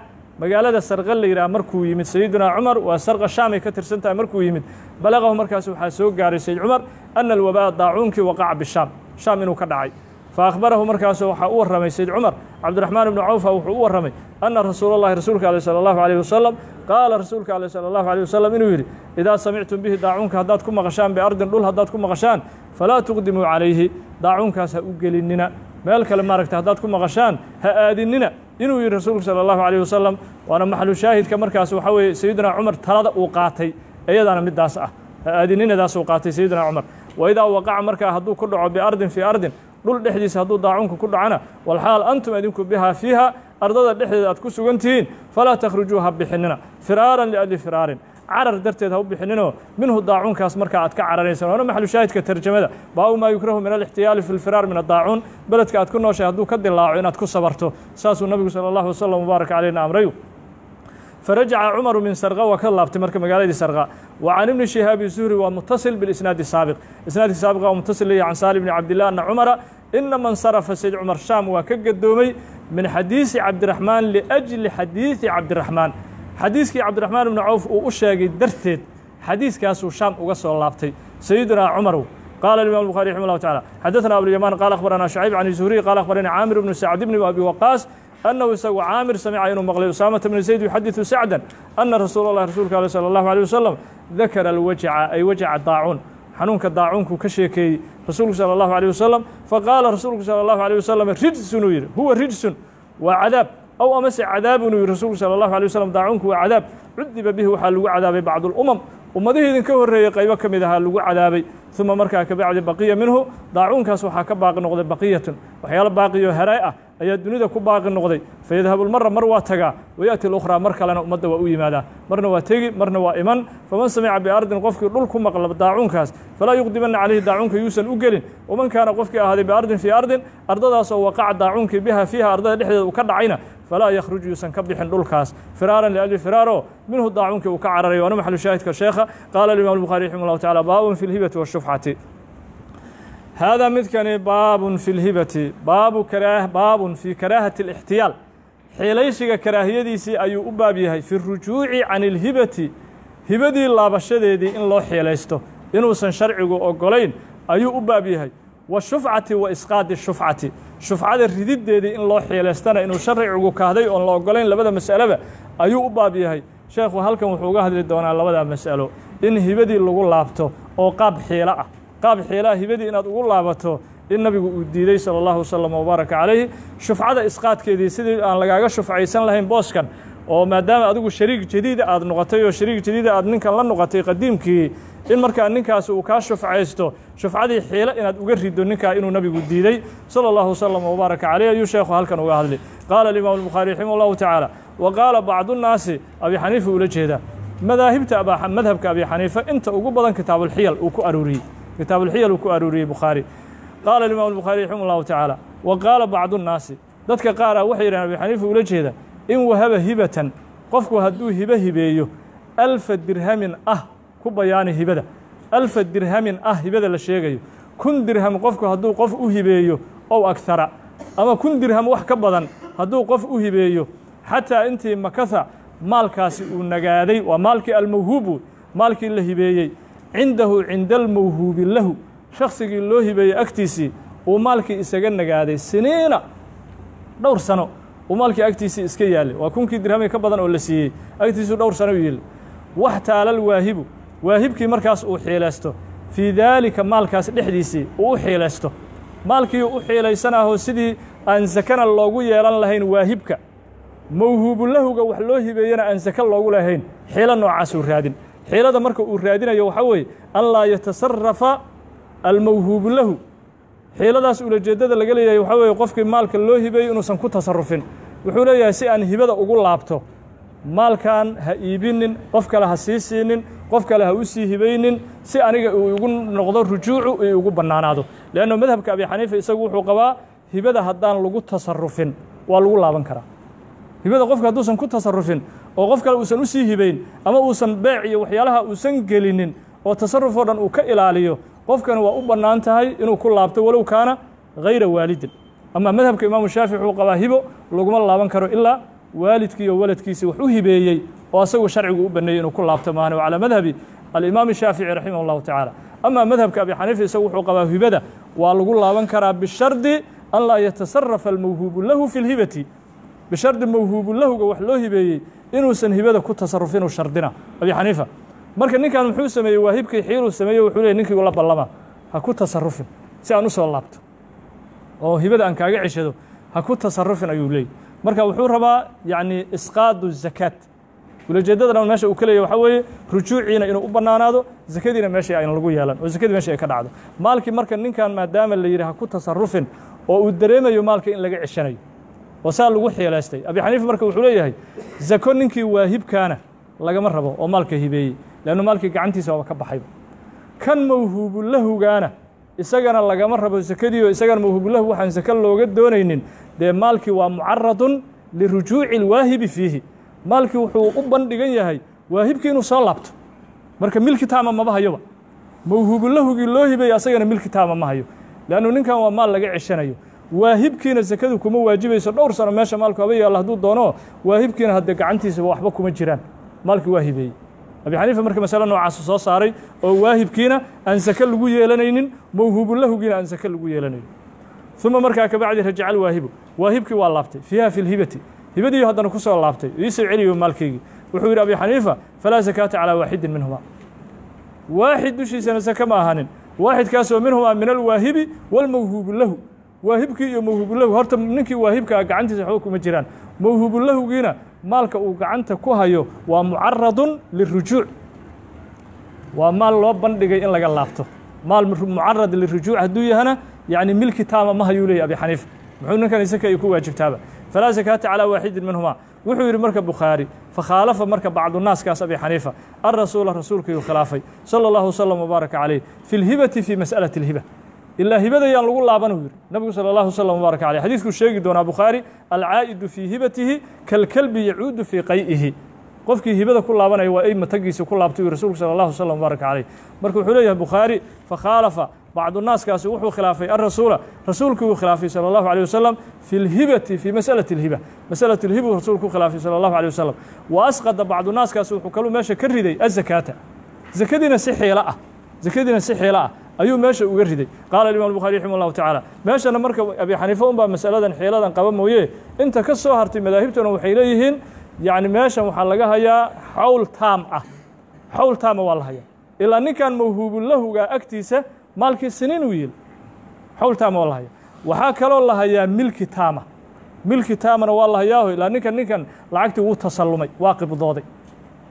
magaalada sarqa la yidhaha markuu yimid sayidunaa cumar waa sarqa shaamay ka tirsan tahay markuu yimid balaqahu markaas waxaa soo gaaray sayid cumar ana alwabaa'a daacuunkii waqaca bishaam shaam inuu ka dhacay fa akhbarahu markaasu waxaa u warramay sayid cumar cabdiraxmaan ibnu cawfa wuxuu u warramay anna rasuula allahi rasuulka aleh sala allahu alayh wasalam qaala rasuulka aleh sala allahu alayh wasalam inuu yidhi idaa samictum bihi daacuunka haddaad ku maqashaan biardin dhul haddaad ku maqashaan falaa tuqdimuu calayhi daacuunkaas ha u gelinina meel kale maaragtay haddaad ku maqashaan ha aadinina inuu yihi rasuulku sala allahu calayh wasalam waana maxalu shaahidka markaas waxa weeye sayidina cumar talada uu qaatay iyadana middaas ah ha aadininadaas uu qaatay sayidina cumar wa idaa waqaca markaa hadduu ku dhaco biardin fii ardin dhul dhexdiisa hadduu daacunku ku dhacana walxaal antum idinku bihaa fiiha ardada dhexdeeda aad ku sugan tihiin falaa takhrujuuha bixinina firaaran liajli firaarin carar darteed ha u bixinino minhu daacuunkaas markaa aad ka cararaysan waana maxalushaahidka tarjamada baabu maa yukrahu min alixtiyaali fi lfiraar min adaacuun beledka aad ku nooshahay hadduu ka dilaaco inaad ku sabarto saasuu nabigu sala allahu wasalam mubaaraka caleyna amrayu farajaca cumaru min sarqa waa ka laabtay marka magaaladii sarqa wa can ibni shihaabi zuhri waa mutasil bilisnaadi saabiq isnaadkii saabiqa waa mutasil leeyahy can saali bni cabdillah anna cumara inama insarafa sayd cumar shaam waa ka gadoomay min xadiisi cabdiraxmaan liajli xadiidi cabdiraxmaan xadiiskii cabdiraxmaan ibnu cawf uu u sheegay darteed xadiiskaasuu shaam uga soo laabtay sayidunaa cumarow qaala imaam bukhari raximah llahu tacala xaddaثna abulymaan qaala akhbaranaa shacayb can zuhriy qaala akhbarani caamir ibnu sacd ibni abi waqaas annahu isagu caamir samica inuu maqlay usaamata bni zayd yuxadiثu sacdan ana rasuula allah rasuulka ale salى allahu alيه wasalam dakara alwajaca ay wajaca daacuun xanuunka daacuunkuu ka sheekeeyey rasuulku salى allahu alيه wasalam faqaala rasuulku salى allahu alيه wasalam rijsun uu yidhi huwa rijsun waa cadaab أو أمس عذاب رسول صلى الله عليه وسلم داعونك وعذاب عذب به حلو عذاب بعض الأمم ummadihii idinka horreeyey qaybo ka mid ahaa lagu cadaabay uma markaa kabacdi baqiya minhu daacuunkaas waxaa ka baaqi noqday baqiyatun waxyaalo baaqiyo haray ah ayaa dunida ku baaqi noqday fayadhabulmara mar waa tagaa wayaati lukhraa mar kalena ummadda waa u yimaadaa marna waa tegi marna waa iman faman samica biardin qofkii dhul ku maqla daacuunkaas falaa yuqdimanna calayhi daacuunka yuusan u gelin waman kaana qofkii ahaaday biardin fii ardin ardadaasoo waqaca daacuunkii biha fiiha ardada dhexdeeda uu ka dhacayna falaa yakhruj yuusan ka bixin dhulkaas firaaran liajli firaaro minhu daacuunkii uu ka cararay waana maxalushaahidka sheekha الشhيkha qاala الإmام الbخاري رحimه الله taعالى baab في الhibaةi والshufcaةi haadaa midkani baab fi اlhibati baabu kara baab fii karaahati الاxtiyaal xiilayshiga karaahiyadiisii ayuu u baab yahay fi الrujuuci can اlhibati hibadii laabashadeedii in loo xiilaysto inuusan sharcigu ogolayn ayuu u baab yahay washufcati wa isqaadi shufcati shufcada rididdeedii in loo xiilaystana inuu sharcigu kahday oon la ogolayn labada masalaba ayuu u baab yahay sheekhu halkan wuxuu uga hadli doonaa labada mas'alo in hibadii lagu laabto oo qaab xiilo ah qaab xiilaha hibadii inaad ugu laabato in nabigu uu diiday sala allahu wasalam wabaaraka calayhi shufcada isqaadkeedii sidii aan lagaaga shufcaysan lahayn booskan oo maadaama adigu shariik jadiida aad noqotay oo shariik jadiida aad ninkan la noqotay qadiimkii in markaa ninkaasi uu kaa shufcaysto shufcadii xiilo inaad uga riddo ninkaa inuu nabigu diiday sala allahu wasalam wbaaraka caleyh ayuu sheekhu halkan uga hadlay qaala alimaam albukhaari raximah allahu tacaala wa qaala bacduunnaasi abi xaniifa ula jeeda madaahibta madhabka abi xaniifa inta ugu badan kitaabulxiyal uu ku aruuriyey kitaabulxiyal uu ku aruuriyey bukhaari qaala alimaam albukhaari raximah allahu tacaala wa qaala bacduunnaasi dadka qaaraa ah waxay yidhahan abi xaniifa ula jeeda in wahaba hibatan qofku hadduu hibo hibeeyo alfa dirhamin ah ku bayaani hibada alfa dirhamin ah hibada la sheegayo kun dirham qofku hadduu qof u hibeeyo ow agtara ama kun dirham wax ka badan hadduu qof u hibeeyo xataa intii makasa maalkaasi uu nagaaday waa maalkii almawhuubu maalkii la hibeeyey cindahu cinda almawhuubi lahu shaksigii loo hibeeyey agtiisii uu maalkii isaga nagaaday siniina dhowr sano uu maalkii agtiisii iska yaallay waa kunkii dirhamin ka badan oo la siiyey agtiisuu dhowr sano u yeel wax taalal waahibu waahibkii markaas uu xiilaysto fii daalika maalkaas dhexdiisii uu u xiilaysto maalkii u xiilaysanaahoo sidii aan sakana loogu yeelan lahayn waahibka mawhuubulahuga wax loo hibeeyana aan saka loogu lahayn xiilo noocaasuu raadin xiilada marka uu raadinayo waxaa weeye an laa yatasarafa almawhuubu lahu xiiladaas ulajeeddada laga leeyahay waxaa weeye qofkii maalka loo hibeeyey inuusan ku tasarufin wuxuu leeyahay si aan hibada ugu laabto maalkan ha iibinin qof kale ha sii siinin qof kale ha u sii hibaynin si aniga uu igu noqdo rujuucu io ugu bannaanaado leanno madhabka abi xaniifa isagu wuxuu qabaa hibada haddaan lagu tasarufin waa lagu laaban karaa hibada qofka hadduusan ku tasarufin oo qof kale uusan u sii hibayn ama uusan beec iyo waxyaalaha uusan gelinin oo tasaruf oo dhan uu ka ilaaliyo qofkani waa u bannaan tahay inuu ku laabto walow kaana hayra waalidin ama madhabka imaamu shaafici wuxuu qabaa hibo laguma laaban karo ilaa waalidkii iyo waladkiisii wax u hibeeyey oo asagu sharcigu u banneeyey inuu ku laabto maahane calaa madhabi alimaam shaafici raximah اllahu tacaala ama madhabka abi xaniifa isagu wuxuu qabaa hibada waa lagu laaban karaa bishardi an laa yatasarafa almawhuubu lahu fi lhibati bishardi mawhuubu lahuga wax loo hibeeyey inuusan hibada ku tasarufin u shardina abi xaniifa marka ninkan muxuu sameeyey waahibkii xiiluu sameeye wuxuu leey ninkii ula ballama ha ku tasarufin si aan u soo laabto oo hibada aan kaaga ceshado ha ku tasarufin ayuu leeyey marka wuxuu rabaa yacni isqaadu zakaad ulajeeddadana meesha uu ka leeyahy waxaa weeye rujuuciina inuu u bannaanaado zakadiina meesha ayna lagu yeelan oo zakadii meesha ay ka dhacdo maalkii marka ninkan maadaama la yidhi ha ku tasarufin oo uu dareemayo maalka in laga ceshanayo oo saa lagu xiilaystay abi xaniif marka wuxuu leeyahay zako ninkii waahibkaana lagama rabo oo maalka hibeeyey leannu maalkii gacantiisa waaba ka baxayba kan mawhuubulahugaana isagana lagama rabo sakadiioo isagana mawhuubulahu waxaan sake looga doonaynin dee maalkii waa mucaradun lirujuuci lwaahibi fiihi maalkii wuxuu u bandhigan yahay waahibkii inuu soo laabto marka milki taama maba hayoba mawhuubulahugii loo hibeeyey asagana milki taama ma hayo leannu ninkan waa maal laga ceshanayo waahibkiina sakadu kuma waajibayso dhowr sano meesha maalku haba yaalla hadduu doono waahibkiina haddee gacantiisaba waxba kuma jiraan maalkii waa hibeeyey abi xaniifa marka masale noocaas soo saaray oo waahibkiina aan sake lagu yeelanaynin mawhuubulahugiina aan sake lagu yeelanaynin uma markaa kabacdi rajaca alwaahibu waahibkii waa laabtay fiiha fi lhibati hibadiiyo haddana ku soo laabtay iisoo celiyo maalkeygii wuxuu yidhi abi xaniifa falaa sakaata calaa waaxidin minhumaa waaxid dushiisana sake ma ahanin waaxidkaasoo minhumaa min alwaahibi wاlmawhuubu lahu waahibkii iyo mawhibulahu horta ninkii waahibkaa ah gacantiisa waxba kuma jiraan mawhibulahowgiina maalka uu gacanta ku hayo waa mucaradun lirujuuc waa maal loo bandhigay in laga laabto maal mucarad lirujuuc hadduu yahana yacni milki taama ma hayuu leeyay abi xaniifa muxuu ninkan isaka ay ku waajibtaaba falaa sakaata calaa waaxidin minhumaa wuxuu yidhi marka bukhaari fakhaalafa marka bacdunaaskaas abi xaniifa alrasuula rasuulkiiu khilaafay sala allahu wasalam wabaaraka calayh fi lhibati fii mas'alati اlhiba ilaa hibadayaan lagu laaban uu yidhi nabigu salى اllahu slm wbaark alيh xadiiskuu sheegi doonaa bukhaari alcaa'idu fii hibatihi kalkelbi yacuudu fii qay'ihi qofkii hibada ku laabanaya waa ay matagiisi ku laabtay u rasulku salى اllahu slm wbaark alيh marka wuxuu leeyahay bukhaari fakhaalafa bacdu naaskaasi wuxuu khilaafay arasuula rasuulkii uu khilaafay salى اllahu alيه wasalam fi اlhibati fii masalaةi اlhiba masalaة اlhibu rasulku khilaafay salى اllahu alيه wasalam wa asqada bacdu naaskaasi wuxuu kaluu meesha ka riday azakaata zakadiina si xiilo ah zakadiina si xiilo ah ayuu meesha uga riday qaala imam bukhari raximah llahu tacaala meeshana marka abi xaniifa unbaa masaladan xieladan qaba mooye inta ka soo hartay madaahibtuna waxay leeyihiin yacni meeshan waxaa laga hayaa xawl taam ah xawl taama ah waa la hayaa ilaa ninkan mawhuubulahugaa agtiisa maalkii siniin uu yeeli xawl taama ah waa la hayaa waxaa kaloo la hayaa milki taama ah. milki taamana waa la hayaaho ilaa ninkan ninkan lacagtii wuu tasallumay waa qibdooday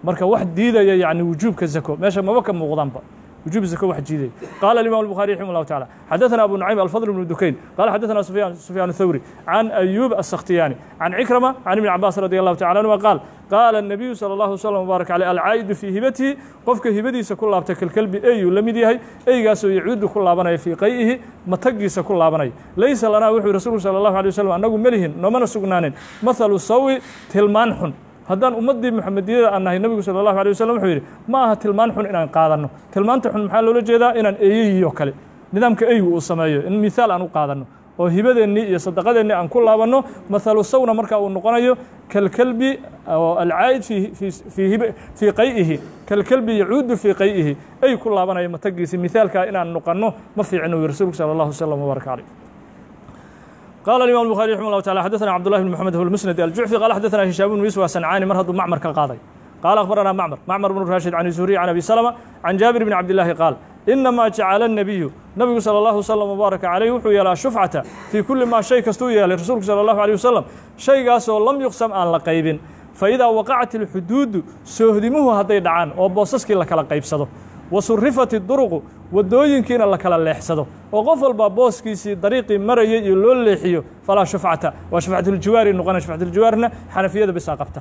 marka wax diidaya yacni wujuubka zako meesha maba ka muuqdanba وجوبisa ka wax jiiday qال الإمام البخاري رحمه الله تعالى xدثنا أبو نعيم الفضل بن duكayn قال xدثنا سفyان الثوري عن أيوب السkhtiyاني عن عكرمة عن iبن عباس رضي الله تعالى عنهma قال قال النبي صلى الله وسلم وبارك عليه alcaa'idu fii hibatihi qofka hibadiisa ku laabta kalkelbi eyuu la mid yahay eygaasoo yacuudu ku laabanaya fii qay'ihi matagiisa ku laabanaya laysa lanaa wuxuu rasuulku salى الlaه عليه وسلم annagu melihin noomana sugnaanin maثalu sawi tilmaan xun haddaan ummaddii muxamadiyada aan nahay nebigu sala allahu alay wasallam wuxuu yidhi ma aha tilmaan xun inaan qaadanno tilmaanta xun maxaa loola jeedaa inaan eeyayiyo kale nidaamka eygu uu sameeyo in mihaal aan u qaadanno oo hibadeennii iyo sadaqadeennii aan ku laabanno mahalu sawna marka uu noqonayo kalkelbi oo alcaa'id fii qay'ihi kalkelbi yacuudu fii qay'ihi ay ku laabanaya matagiisii mihaalkaa inaan noqonno ma fiicin uu yiri rasuulku sala allahu wasalam wabaraka caleyh qال الimaم الbخarي رحمه الله taعالى xdثna cبd اللh بن محمد المسند الجuعفي qال xdثna هiشام بن يوسف aسنcاni mar hadduu mcmr ka qaaday qال أخبرnا mcmر mcmر بن rاشhid عن الزهري عن أbي سلمة عن jابر بن cبد اللahi qاaل إنma jacl النبiي nabigu slى الlaه وsلم وbaaرك عaليه wuxuu yeelaa shufcata fيi kuli ma shay kastuu yeelay rasuulku salى الlaه عليه وsلم shaygaasoo lam yuqsm aan la qaybin faidaa waqacat الxuduudu soohdimuhu hadday dhacaan oo boosaskii la kala qaybsado wasurifat iduruqu waddooyinkiina la kala leexsado oo qof walba booskiisii dariiqii marayay iyo loo leexiyo falaa shufcata waa shufcatuljawaari noqona shufcatuljawaarna xanafiyada bisaa qabta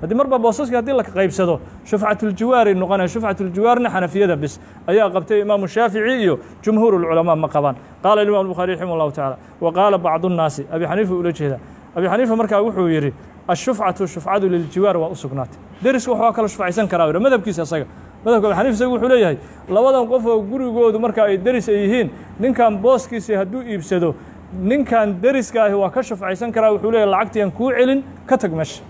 haddii mar baa boosaskii haddii la qaybsado shufcatuljiwaari noqonaya shufcatuljiwaarna xanafiyada bis ayaa qabtay imaamu shaafici iyo jumhuur ulculamaa ma qabaan qaala imaam bukhaari raximah allahu tacaala wa qaala bacdu nnaasi abi xaniifa ula jeeda abi xaniifa markaa wuxuu yidhi ashufcatu shufcadu liljiwaar waa u sugnaatay derisku wax waa kala shufcaysan karaa madhabkiisa isaga madhabka abdixaniif isagu wuxuu leeyahay labadan qof oo gurigoodu marka ay deris ay yihiin ninkan booskiisii hadduu iibsado ninkan deriska ahi waa ka shufcaysan karaa wuxuu leeyahy lacagtiiaan kuu celin ka tag meesha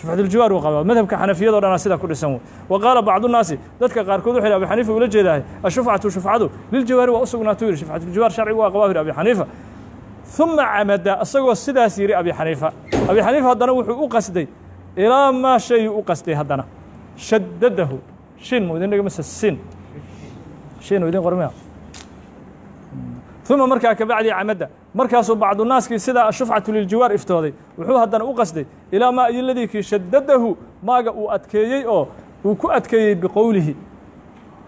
shufcatuljiwaar uu qabaa madhabka xanafiyadoo dhanaa sidaa ku dhisan wey wa qaala bacdunaasi dadka qaarkood wuxu yidhi abi xaniifa ula jeedahay ashufcatu shufcadu liljawaari waa u sugnaatuu yidhi shufcatuljiwaar sharcigu waa qabaa u abi xaniifa ثuma camada isagoo sidaas yidhi abi xaniifa abi xaniifa haddana wuxuu u qasday ilaa maa shay u qasday haddana شadadahu shin mu idin dhigo mise sin shin u idin qormiya ثuma markaa kabacdi camadda markaasuu bacdunaaskii sidaa shufcatu liljiwaar iftooday wuxuu haddana u qasday ilaa maa iyoladii shadadahu maaga uu adkeeyey oo uu ku adkeeyey biqowlihi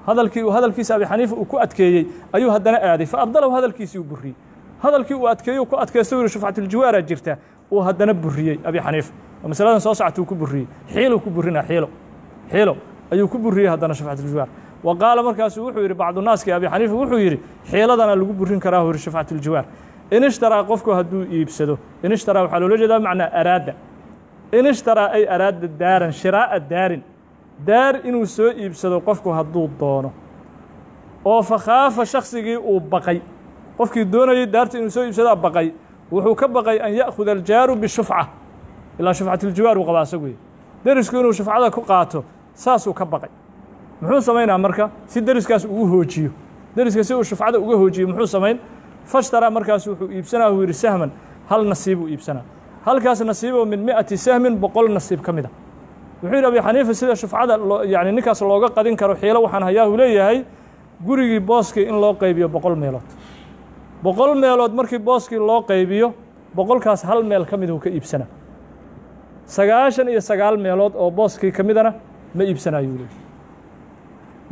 hadalkii uu hadalkiisa abi xaniifa uu ku adkeeyey ayuu haddana aaday faabdalahu hadalkiisii uu burriyey hadalkii uu adkeeyey ku adkaysta u yihi shufcatuljiwaaraa jirta uu haddana burriyey abi xaniifa masaladan soo socotuu ku burriyey xiiluu ku burrina xiilo xilo ayuu ku buriyey haddana shafcatuljawaar wa qaala markaasuu wuxuu yidhi bacdunaaskii abi xaniifa wuxuu yidhi xiiladana lagu burin karaa huri shafcatuljawaar in ishtaraa qofku hadduu iibsado in waxaa loola jeedaa macnaa araada in ay araada daaran shiraa'a daarin daar inuu soo iibsado qofku hadduu doono oo fakhaafa shaksigii uu baqay qofkii doonayay daarta inuu soo iibsadaa baqay wuxuu ka baqay an ya'khuda aljaaru bishufca ilaa shufcatuljawaar uu qabaa asagu derisku inuu shufcada ku qaato saasuu ka baqay muxuu samaynaa marka si deriskaas uu hoojiyo deriska si uu shufcada uga hoojiyo muxuu samayn fashtaraa markaas wuxuu iibsanaa uu yidhi sahman hal nasiibuu iibsanaa halkaas nasiiboo min mi'ati sahmin boqol nasiib ka mid a ah. wuxuu yidhi abi xaniifa sida shufcada yani ninkaas looga qadin karo xiilo waxaan hayaa leeyahay gurigii booskii in loo qaybiyo boqol meelood boqol meelood markii booskii loo qaybiyo boqolkaas hal meel ka miduu ka iibsanaa sagaashan iyo sagaal meelood oo booskii ka midana ma iibsanayuu leey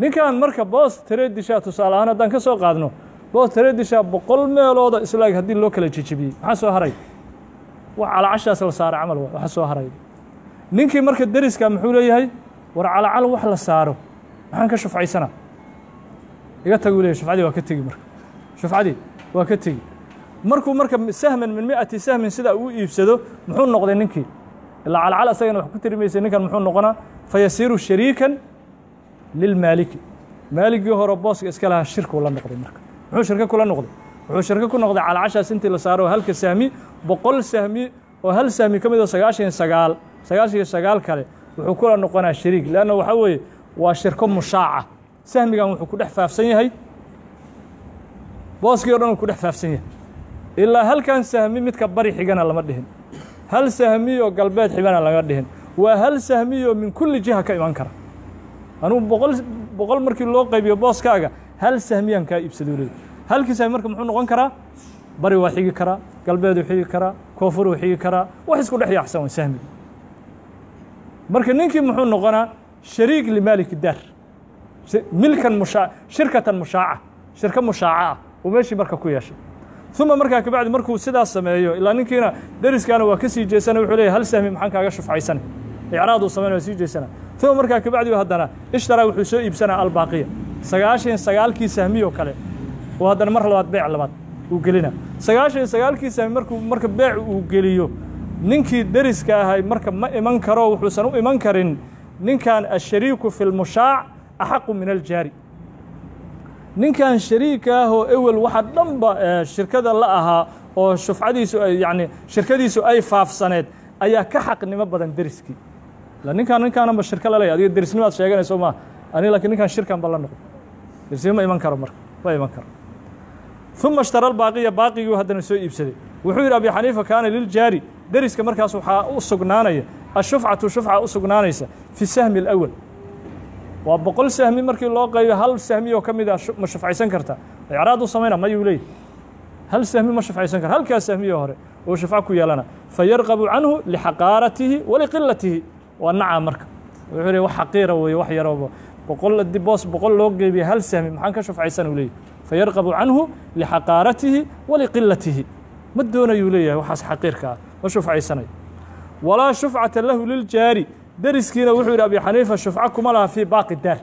ninkan marka boos tareedishaa tusaale ahaan haddaan ka soo qaadno boos tareedishaa boqol meelooda islaag haddii loo kala jijibiyey maxaa soo haray wax calacashaas la saaro camal waxa soo haray ninkii marka deriska muxuu leeyahay war calacal wax la saaro maxaan ka shufcaysanaa iga taguu leeyahy shufcadii waa ka tegi marka shufcadii waa ka tegi markuu marka sahman min mi'ati sahmin sidaa uu iibsado muxuu noqday ninkii ilaa calcal asagana wax ku tiri ninkan muxuu noqonaa fayasiiru shariikan lilmaaliki maaligii hore booska iska lahaa shirkuu la noqday marka muxuu shirko kula noqday wuxuu shirko ku noqday calcashaas intii la saaro halka sahmi boqol sahmi oo hal sahmi ka mid oo ah sagaashan sagaal sagaashan iyo sagaal kale wuxuu kula noqonaa shariik leanna waxaa weeye waa shirko mushaaca sahmigan wuxuu ku dhex faafsan yahay booskii o dhan uu ku dhex faafsan yahay ilaa halkan sahmi midka bari xigana lama dhihin hal sahmi oo galbeed xibana lama dhihin waa hal sahmiyo min kulli jiha ka imaan kara anugu boqol boqol markii loo qaybiyo booskaaga hal sahmiyaan kaa iibsado leeya halkii marka muxuu noqon karaa bari waa xigi karaa galbeed uu xigi karaa koonfur uu xigi karaa wax isku dhex yaacsan waa sahmiga marka ninkii muxuu noqonaa shariik limaalik daar milkan mushaa shirkatan mushaaca shirka mushaaca ah uu meeshii marka ku yeeshay uma markaa kabacdi markuu sidaas sameeyo ilaa ninkiina dariskaana waa ka sii jeesana wuxuu leeyahy hal sahmi maxaan kaaga shufcaysanay icraadu samaynaa sii jeysana uma markaa kabacdi haddana ishtaraa wuxuu soo iibsanaa albaaqiya sagaashan sagaalkii sahmiyoo kale oo haddana mar labaad beec labaad uu gelina sagaashan sagaalkii sahmi markuu marka beec uu geliyo ninkii deriska ahay marka ma iman karo wuxuusan u iman karin ninkan ashariiku fi lmushaac axaqu min aljaari ninkan shariika ahoo ewel waxa dhanba eh, shirkada la ahaa oo shufcadiisu ay yacni shirkadiisu ay faafsaneed ayaa ka xaqnimo badan deriskii ninkaan ninkaananba shirka laleeya adigo derisnimaad sheeganayso ma ani lakiin ninkaan shirkan ba la noqdo derisnimo ma iman karo marka ma iman karo uma ishtara baaqiya baaqigii haddana soo iibsaday wuxuu yidhi abi xaniifa kaana liljaari deriska markaas waxaa u sugnaanaya ashufcatu shufca u sugnaanaysa fi sahmi alawal waa boqol sahmi markii loo qaybo hal sahmi oo ka mid ah ma shufcaysan karta icraad u samayna mayuu leeyahy hal sahmi ma shufcaysan karta halkaas sahmiyoo hore oo shufco ku yeelana fayarqabu canhu lixaqaaratihi waliqilatihi waa naca marka wuxuu le wax xaqiira weeye wax yarooba boqol haddii boos boqol loo geebiye hal sahmi maxaan ka shufcaysan uu leeyahy fayarqabu canhu lixaqaaratihi waliqilatihi ma doonayuu leeyahay waxaas xaqiirka ah ma shufcaysanayo walaa shufcata lahu liljaari deriskiina wuxuu yidhi abi xaniifa shufco kuma laha fii baaqi daar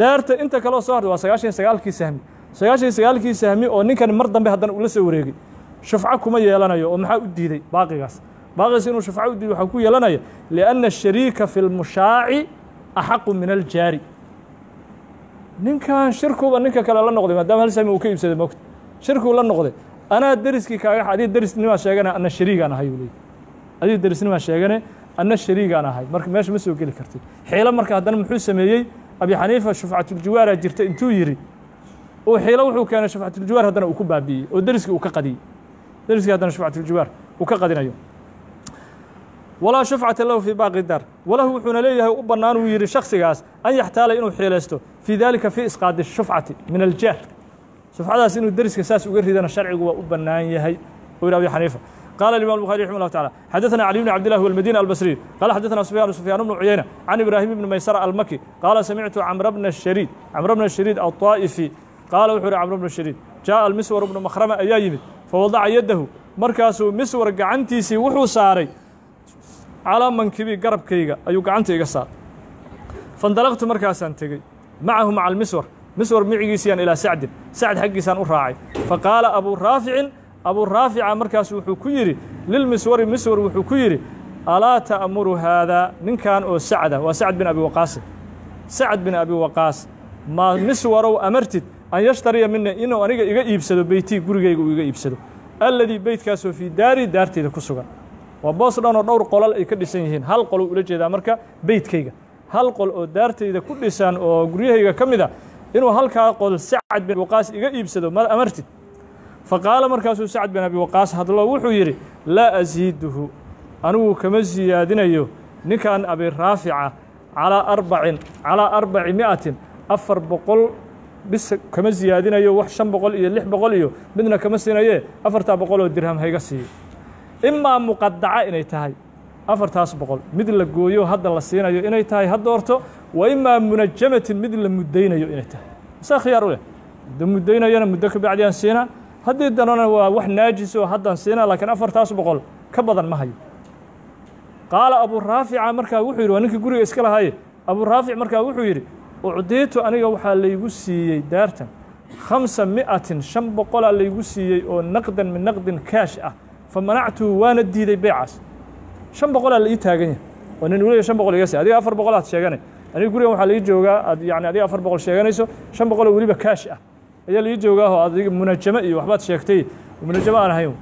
daarta inta kaleo soo hartay waa sagaashan iyo sagaalkii sahmi sagaashan iyo sagaalkii sahmi oo ninkan mar dambe haddana ula soo wareegay shufco kuma yeelanayo oo maxaa u diiday baaqigaas baaqaysa inuu shafca u diido waxaa ku yeelanaya liأnna الshariika fi اlmushaaci axaqu min aljaari ninkan shirkuuba ninka kale la noqday maadaama hal uu ka iibsaday mogta shirkuu la noqday anaa deriskii kaaga adig derisnimaa sheegane ana shariigaan ahay uu leey adiga derisnimaa sheegane ana shariigaan ahay marka meesha ma soo geli kartid xiilo marka haddana muxuu sameeyey abi xaniifa shufcatuljiwaara jirta intuu yidhi uu xiilo wuxuu keenay shufcatuljiwaar haddana uu ku baabi'iyey oo deriskii uu ka qadiyey deriskii haddana shufcatuljiwaar uu ka qadinayo walaa shufcata lahu fii baaqi dar walahu wuxuuna leeyahay u bannaan uu yidhi shakhsigaas an yaxtaala inuu xiilaysto fii daalika fii isqaadi shufcati min aljaah shufcadaas inuu deriska saas uga ridana sharcigu waa u bannaan yahay buu yidhi abi xaniifa قال الإمام البخاري رحمه الله تعالى حدثنا علي بن عبد الله والمدينة البصري قال حدثنا سفيان سفيان بن عيينة عن إبراهيم بن ميسرة المكي قال سمعت عمرو بن الشريد عمرو بن الشريد الطائفي قال وحر عمرو بن الشريد جاء المسور بن مخرمة أيا يمد فوضع يده مركز مسور قعنتيسي وحو ساري calaa mankibii garabkayga ayuu gacanta iga saaray fandalaqtu markaasaan tegey macahu maca almiswar miswar micigiisiyaan ilaa sacdin sacd xaggiisaan u raacay fa qaala abuu raaficin abuu raafica markaas wuxuu ku yidhi lilmiswari miswar wuxuu ku yidhi alaa ta'muru haadaa ninkan oo sacda waa sacd bin abi waqaasi sacd bin abi waqaas maa miswarow amartid an yashtariya mina inuu aniga iga iibsado beytii gurigayga uu iga iibsado alladii beydkaasoo fii daari daarteyda ku sugan waa boos dhan oo dhowr qolal ay ka dhisan yihiin hal qoluu ula jeedaa marka beydkayga hal qol oo daartayda ku dhisan oo guryahayga ka mid a ah inuu halkaa qol sacad bin waqaas iga iibsado ma amartid fa faqaala markaasuu sacad bin abi waqaas hadlo wuxuu yidhi laa asiiduhu anigu kama siyaadinayo ninkan abi raafica calaa arbacin calaa arbaci mi'atin afar boqol bis kama siyaadinayo wax shan boqol iyo lix boqol iyo midna kama siinayee afartaa boqol oo dirham hayga siiyo imaa muqadaca inay tahay afartaas boqol mid la gooyo hadda la siinayo inay tahay haddoorto wa imaa munajamatin mid la muddaynayo inay tahay mise khiyaar u leh da muddaynayana muddo ka bacdiyaan siinaa haddii danona waa wax naajis oo haddaan siinaa laakiin afartaas boqol ka badan ma hayo qaala aburaafica markaa wuxuu yidhi waa ninkii guriga iska lahaaye aburaafic markaa wuxuu yidhi ucdiitu aniga waxaa laygu siiyey daartan khamsa mi'atin shan boqolaa laygu siiyey oo naqdan min naqdin kaash ah famanactu waana diiday beycaas shan boqolaa la ii taagan yahay oo nin uleya shan boqol igase adiga afar boqol aad sheeganay aniga gurigan waxaa laii joogaa aad yani adiga afar boqol sheeganayso shan boqoloo weliba kaash ah ayaa laii joogaaho adiga munajamo iyo waxbaad sheegtay munajamo aan ahayn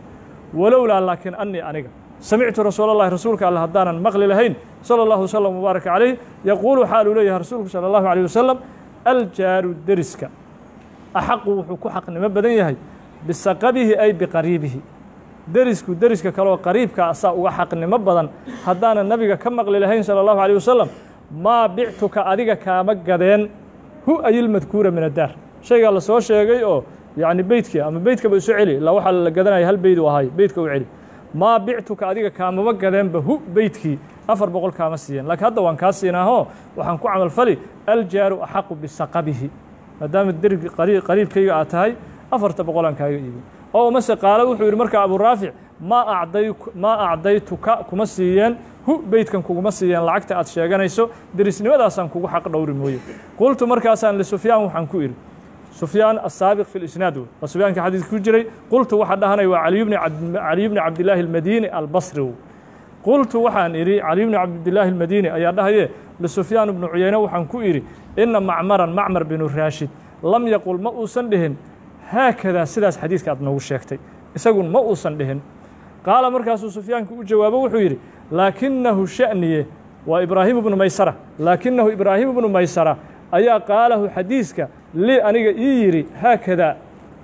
walowlaa laakiin anii aniga samictu rasuula اllahi rasuulka alle haddaanan maqli lahayn salى اllahu wslam wbaarak calayh yaquulu xaaluu leeyahay rasuulku salى اllahu alيه wasalam aljaaru deriska axaqu wuxuu ku xaqnimo badan yahay bisaqabihi ay biqariibihi derisku deriska kaleoo qariibka asaa ah, uga xaqnimo badan haddaana nabiga ka maqli lahayn salى اllahu alيه wasalam maa bictuka adiga kaama gadeen hu ayilmadkuura min addaar shaygaa la soo sheegay oo yacni beydkii ama beydkaba isu celi ilaa waxaa la gadanaya hal beyd u ahay beydka u celi maa bictuka adiga kaamama gadeenba hu beydkii afar boqol kaama siiyeen laakiin hadda waan kaa siinaaho waxaan ku camalfali aljaaru axaqu bisaqabihi maadaama deri qariibkayga aad tahay afarta boqolaan kaaga iibin oo umase qaalo wuxuu yidhi marka aburaafic maa acdaytuka kuma siiyeen hu beydkan kuguma siiyeen lacagta aad sheeganayso derisnimadaasaan kugu xaq dhowri mooye qultu markaasaan lisufyaan waxaan ku idhi sufyaan asaabiq fi lisnaad wey sufyaanka xadiidka ku jiray qultu waxaa dhahanay waa caliy bni cabdilaahi almadiini albasri qultu waxaan idhi caliy bni cabdilaahi almadiini ayaa dhahaye lisufyaan bnu cuyeyne waxaan ku idhi ina macmaran macmar binu raashid lam yaqul ma uusan dhihin haakadaa sidaas xadiiska aad noogu sheegtay isagun ma uusan dhihin qaala markaasuu sufyaanku u jawaabo wuxuu yidhi laakinahu sha'niye waa ibraahiim ibnu maysara laakinahu ibraahiim ibnu maysara ayaa qaalahu xadiiska lii aniga ii yidhi haakadaa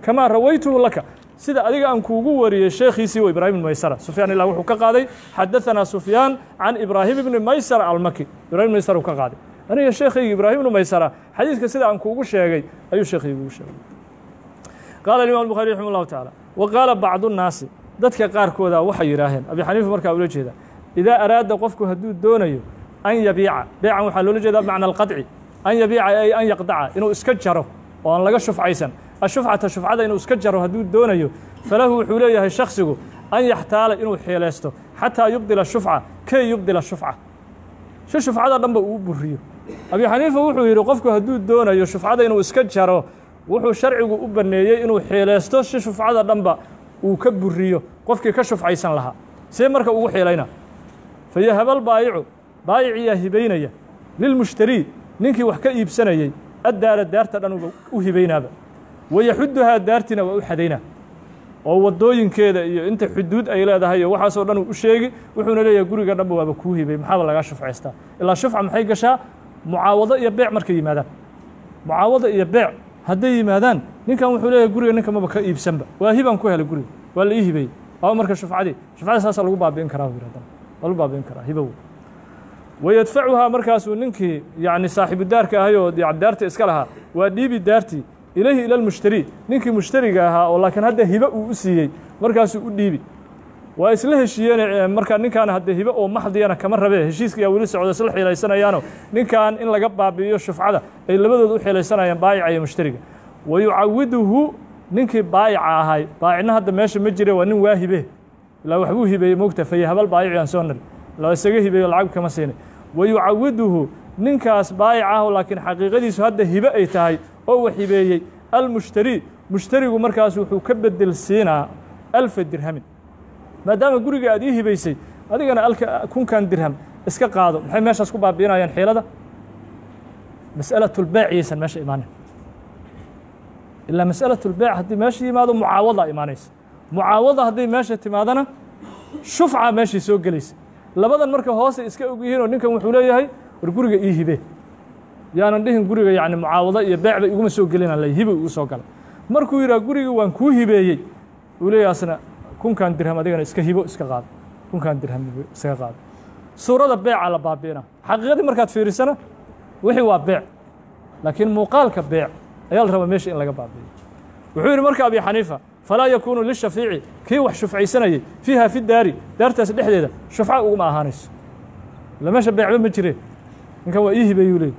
kamaa rawaytuhu laka sida adiga aan kuugu wariyey sheekhiisii w ibrahim ibn maysara sufyaan ilaa wuxuu ka qaaday xadaanaa sufyaan can ibraahim ibni maysara almaki ibrahim maysar uu ka qaaday aniga sheekhayga ibraahim ibnu maysara xadiiska sida aan kuugu sheegay ayuu sheekhayga ugu sheegay qaala imam الbخari raximه الlahu taعalى wa qaala bacdu الnaasi dadka qaarkooda waxay yidhaaheen abi xaniifa markaa ula jeeda idaa araada qofku hadduu doonayo an yabiica beecan waxaa loola jeedaa bmacna alqadci an yabiica ay an yaqdaca inuu iska jaro oo aan laga shufcaysan ashufcata shufcada inuu iska jaro hadduu doonayo falahu wuxuu leeyahay shaksigu an yaxtaala inuu xeelaysto xataa yubdila shufca kay yubdila shufca si shufcada dhanba uu buriyo abi xaniifa wuxuu yidhi qofku hadduu doonayo shufcada inuu iska jaro wuxuu sharcigu u banneeyey inuu xiileysto si shufcada dhanba uu ka buriyo qofkii ka shufcaysan lahaa see marka ugu xeelayna fayahabal baayicu baayiciyaa hibaynaya lilmushtarii ninkii wax ka iibsanayey addaara daarta dhan u hibaynaaba wayaxudduhaa daartiina waa u xadaynaa oo waddooyinkeeda iyo inta xuduud ay leedahay iyo waxaasoo dhan u sheegi wuxuuna leeyahay guriga dhanba waaba kuu hibay maxaaba lagaa shufcaystaa ilaa shufca maxay gashaa mucaawado iyo beec markay yimaadaan mucaawado iyo beec hadday yimaadaan ninkan wuxuu leeyahay guriga ninka maba ka iibsanba waahi baan ku helay guriga waa la ii hibeeyey waa marka shufcadii shufcada saasaa lagu baabi'in karaa buu yirahdaan waa lagu baabi'in karaa hibow wayadfacuhaa markaasuu ninkii yacni saaxiibu ahay oo daarta iska lahaa waa dhiibi daartii ilayhi ila ninkii mushtariga ahaa oo laakiin hadda hibo uu u siiyey markaasuu u dhiibi waa isla heshiiyeen markaa ninkaan haddee hibe oo maxdiyana kama rabe heshiiskayaa weli socda isla xiilaysanayaano ninkan in laga baabi'iyo shufcada ay labadood u xiilaysanayaan baayica iyo mushtariga wa ninkii baayica ahay baayicna hadda meesha ma jire waa nin waa hibe ilaa waxbuu hibeeyey mogta faye baayici aan soo nari la isaga hibeeyo lacag kama siinay wayucawiduhu ninkaas baayic aho laakiin xaqiiqadiisu hadda hibe ay tahay oo wax hibeeyey almushtari mushtarigu markaas wuxuu ka bedel siinaa alfa dirhamin maadaama guriga aad ii hibaysay adigana alka kunkan dirham iska qaado maxay meeshaas ku baabi'inayaan xiilada masalatulbeec yaysan meesha imaanin ilaa masalatulbeec haddii meesha yimaado mucaawadaa imaanaysa mucaawada hadday meesha timaadana shufca meeshay soo gelaysa labadan marka hoosay iska og yihiinoo ninkan wuxuu leeyahay war guriga ii hibe yaanan dhihin guriga yani mucaawado iyo beecba iguma soo gelinaan le hiba ugu soo gala markuu yidhaha gurigii waan kuu hibeeyey uu leeyahasna kunkan dirham adigana iska hibo iska qaado kunkan dirham iskaga qaado suurada beeca la baabi'ina xaqiiqadii markaad fiirisana wixii waa beec laakiin muuqaalka beec ayaa la rabaa meesha in laga baabi'iyo wuxuu yidhi marka abi xaniifa falaa yakuunu lishafiici kii wax shufcaysanayay fiiha fi daari daartaas dhexdeeda shufca uguma ahaanayso ila meesha beecba ma jireen ninkan waa ii hibeeyuu leey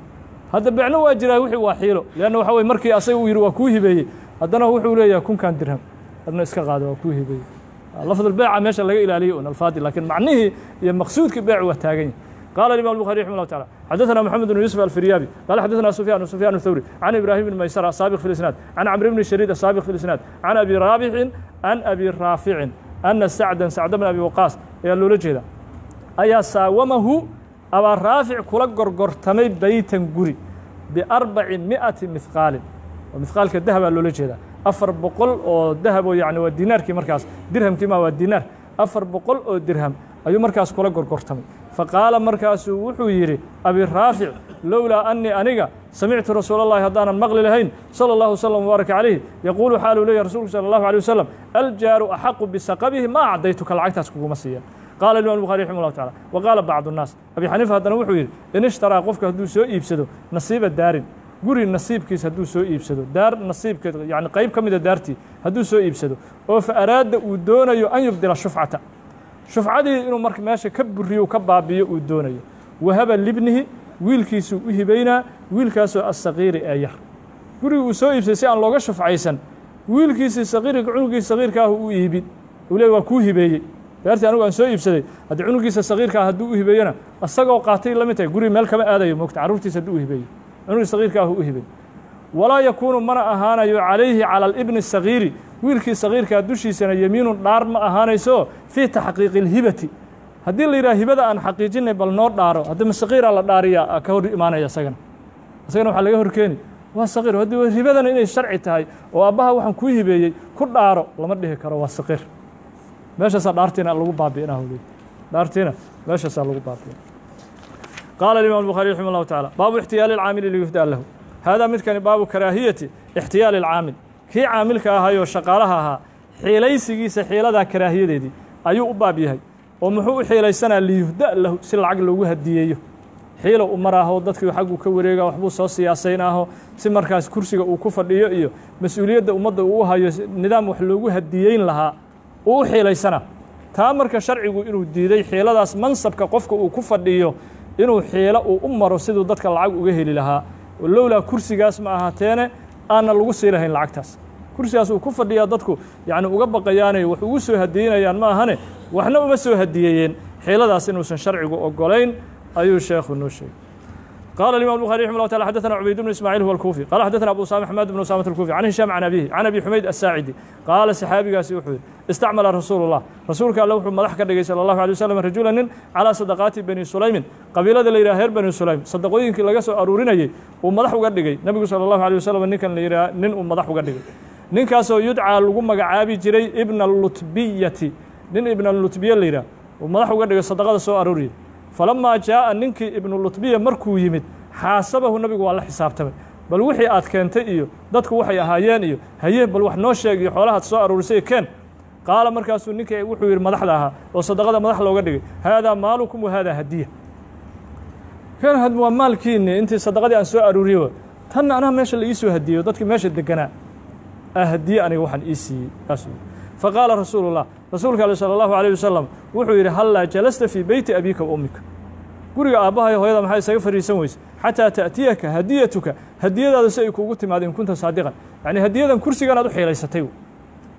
hadda beecna waa jiraa wixii waa xiilo leanna waxa weye markii asaga uu yidhi waa kuu hibeeyey haddana wuxuu leeyahay kunkan dirham adna iska qaada waa kuu hibeeyey lafd الbeyca meesha laga ilaaliyo un alfaadi lakiin macnihii iyo maqsuudkii beyc waa taagan yahy قال الإمام البخاري رحمه الله تعالى حدثنا محمد بن يوسف الفريابي قال حدثنا سفيان سفيان الثوري عن إبراهيم بن ميسرة السابق في الإسناد عن عمرو بن الشريد السابق في الإسناد عن أبي رابح عن أبي رافع أن سعدا سعد بن أبي وقاص ayaa loola jeeda ayaa saawamahu abaa raafic kula gorgortamay baytan guri biarbacin mi'ati mihqaalin oo mihqaalka dahabaa loola jeedaa afar boqol oo dahabo yani waa dinaarkii markaas dirhamkii ma waa dinaar afar boqol oo dirham ayuu markaas kula gorgortamay faqaala markaasuu wuxuu yidhi abi raafic lowlaa annii aniga samictu rasuula allahi haddaanan maqli lahayn sala allahu wslam wbaaraka calayhi yaquulu xaaluu leeyahy rasuulku sala allahu alay wasalam aljaaru axaqu bisaqabihi ma acdaytuka lacagtaas kuguma siiyan qaala imam bukhari raximah llah tacala wa qaala bacdu nnaas abi xaniifa haddana wuxuu yidhi in ishtaraa qofka hadduu soo iibsado nasiiba daarin guri nasiibkiis hadduu soo iibsado daar nasiibkeed yani qayb ka mida ah daartii hadduu soo iibsado oo fa araada uu doonayo an yubdila shufcata shufcadii inuu marka meesha ka buriyo ka baabiyo uu doonayo wahaba libnihi wiilkiisuu u hibaynaa wiilkaasoo asakiiri ee yar gurigi uu soo iibsaday si aan looga shufcaysan wiilkiisii sakiirka cunugiisa sakiirkaahu u iibin uu leey waa kuu hibeeyey daartii anigu aan soo iibsaday haddii cunugiisa sakiirkaa hadduu u hibeeyona asagoo qaatay lamid tahay guri meel kama aadayo moogta carruurtiisa hadduu u hibeeyey cunugii sagiirka ah u hibin walaa yakuunu mana ahaanayo calayhi cala alibni sagiiri wiilkii sakiirkaa dushiisana yemiinun dhaar ma ahaanayso fii taxqiiqi اlhibati haddii la yidhaha hibada aan xaqiijinay bal noo dhaaro haddama sakiiraa la dhaariyaa ka hor imaanaya isagana isagana waxaa laga horkeeni keeni waa sagiir haddii hibadana inay sharci tahay oo aabbaha waxaan kuu hibeeyey ku dhaaro lama dhihi karo waa sakiir meeshaasaa dhaartiina lagu baabi'inaa hogey dhaartiina meeshaasaa lagu baabi'ina qaala imaam bukhari raximah llahu tacala baabu ixtiyaali lcaamili liyuhdaa lahu haadaa midkani baabu karaahiyati ixtiyaali alcaamil kii caamilka ahayoo shaqaalaha ahaa xiilaysigiisa xiiladaa karaahiyadeedii ayuu u baab yahay oo muxuu u xiilaysanaa liyuhda lahu si lacag loogu hadiyeeyo xiilo u maraaho dadkii xagguu ka wareegaa waxbuu soo siyaasaynaaho si markaas kursiga uu ku fadhiyo iyo mas-uuliyadda ummadda uu hayo nidaam wax loogu hadiyeyn lahaa uu u xiilaysanaa taa marka sharcigu inuu diiday xiiladaas mansabka qofka uu ku fadhiyo inuu xiilo uu u maro siduu dadka lacag uga heli lahaa lowlaa kursigaas ma ahaateene aanna lagu sii lahayn lacagtaas kursigaas uu ku fadhiyaa dadku yacni uga baqayaane wax ugu soo hadiyeynayaan ma ahane waxna uma soo hadiyayeen xiiladaas inuusan sharcigu oggolayn ayuu sheekhu noo sheegay قال الإمام البخاري رحمه الله تعالى حدثنا عبيد بن إسماعيل هو الكوفي قال حدثنا أبو أسامة حماد بن أسامة الكوفي عن هشام عن أبيه عن أبي حميد الساعدي قال saxaabigaasi wuxuu yidhi istacmala rasuulu الlah rasuulka alle wuxuu madax ka dhigay salى الlahu عليه wsلم rajula nin calىa sadaqaati bani sulaymin qabiilada la yidhaha reer bani sulaym sadaqooyinkii laga soo aruurinayey uu madax uga dhigay nebigu salى الlahu عليه waslم ninkan la yidhaha nin uu madax uga dhigay ninkaasoo yudcaa lagu magacaabi jiray ibna lutbiyati nin ibna lutbiya la yidhaha uu madax uga dhigay sadaqada soo aruuriyay falamaa jaa'a ninkii ibnu lutbiya markuu yimid xaasabahu nabigu waa la xisaabtamay bal wixii aad keentay iyo dadku waxay ahaayeen iyo haye bal wax noo sheeg iyo xoolahaad soo aruurisay keen qaala markaasuu ninkii wuxuu yidhi madaxda ahaa oo sadaqada madax looga dhigay haadaa maalukum wa haadaa hadiya had waa maalkiinni intii sadaqadii aan soo aruuriye tanna anaha meesha la ii soo hadiyeyo dadkii meesha deganaa ah hadiye aniga waxaan ii siiyey faqaala rasuulu الlah rasuulka ale salى اllahu عalيه wasalam wuxuu yidhi hallaa jalasta fii beyti abika wa ummika guriga aabbahay iyo hooyada maxaa isaga fariisan weyse xataa ta'tiyaka hadiyatuka hadiyadaada si ay kuugu timaado in kunta saadiqan yacni hadiyadan kursigan aad u xiilaysatay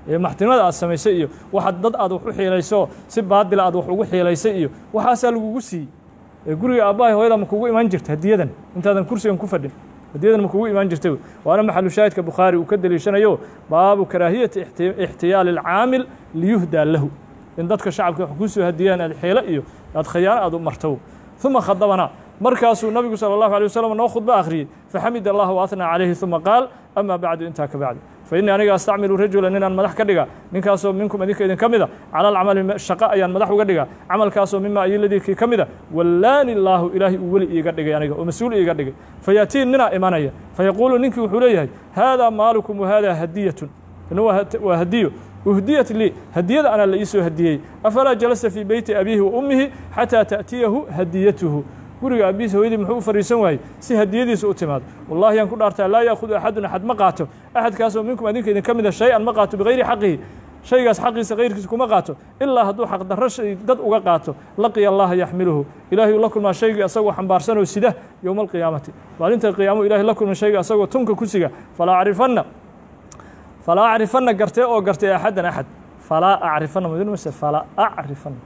ee maxtinimada aad samaysay iyo waxaad dad aad wax u xiilayso si baadila aad wax ugu xiilaysay iyo waxaasaa lagugu siiyey ee guriga aabbahay hooyada ma kuugu imaan jirta hadiyadan intaadan kursigan ku fadhin hadiyadan makugu imaan jirtay waana maxalu shaahidka bukhaari uu ka deliishanayo baabu karaahiyati ixtiyaali alcaamil liyuhdaa lahu in dadka shacabka wax kuu soo hadiyaan aad xeelo iyo aad khayaano aad u marto uma khadabana markaasuu nabigu sala allahu alay wasalam noo khudbo akhriyey faxamid allah waathnaa calayhi uma qaal amaa bacdu intaa ka bacdi fainii aniga astacmilu rajulan inaan madax ka dhiga ninkaasoo minkum idin idinka mida cala alcamali shaqo ayaan madax uga dhiga camalkaasoo mima ayiladii kii ka mida wallaani illaahu ilaahay uu weli iiga dhigay aniga oo mas-uul iiga dhigay fayatii ninaa imanaya fayaquulu ninkii wuxuu leeyahay haadaa maalukum wahaadaa hadiyatun waa hadiyo uhdiyat lii hadiyada anaa la ii soo hadiyey afalaa jalasta fii beyti abiihi wa ummihi xataa ta'tiyahu hadiyatuhu guriga aabbihiis hooyadii muxuu u fariisan waayey si hadiyadiisa u timaado wallahi yaan ku dhaartaa laa yaahudu axadun axad ma qaato axadkaasoo minkum adinka mid a ah shay-an ma qaato bigayri xaqihi shaygaas xaqiisa kayrkiisa kuma qaato ilaa hadduu xaqdarro shay dad uga qaato laqiya allaha yaxmiluhu ilaahay uu la kulmaa shaygii asagoo xambaarsanoo sida yowma alqiyaamati maalinta qiyaamuhu ilahay la kulmay shayga asagoo tunka ku siga falaa acrifanna falaa acrifanna gartee oo gartee axadan axad falaa acrifanna mdinmase falaa acrifanna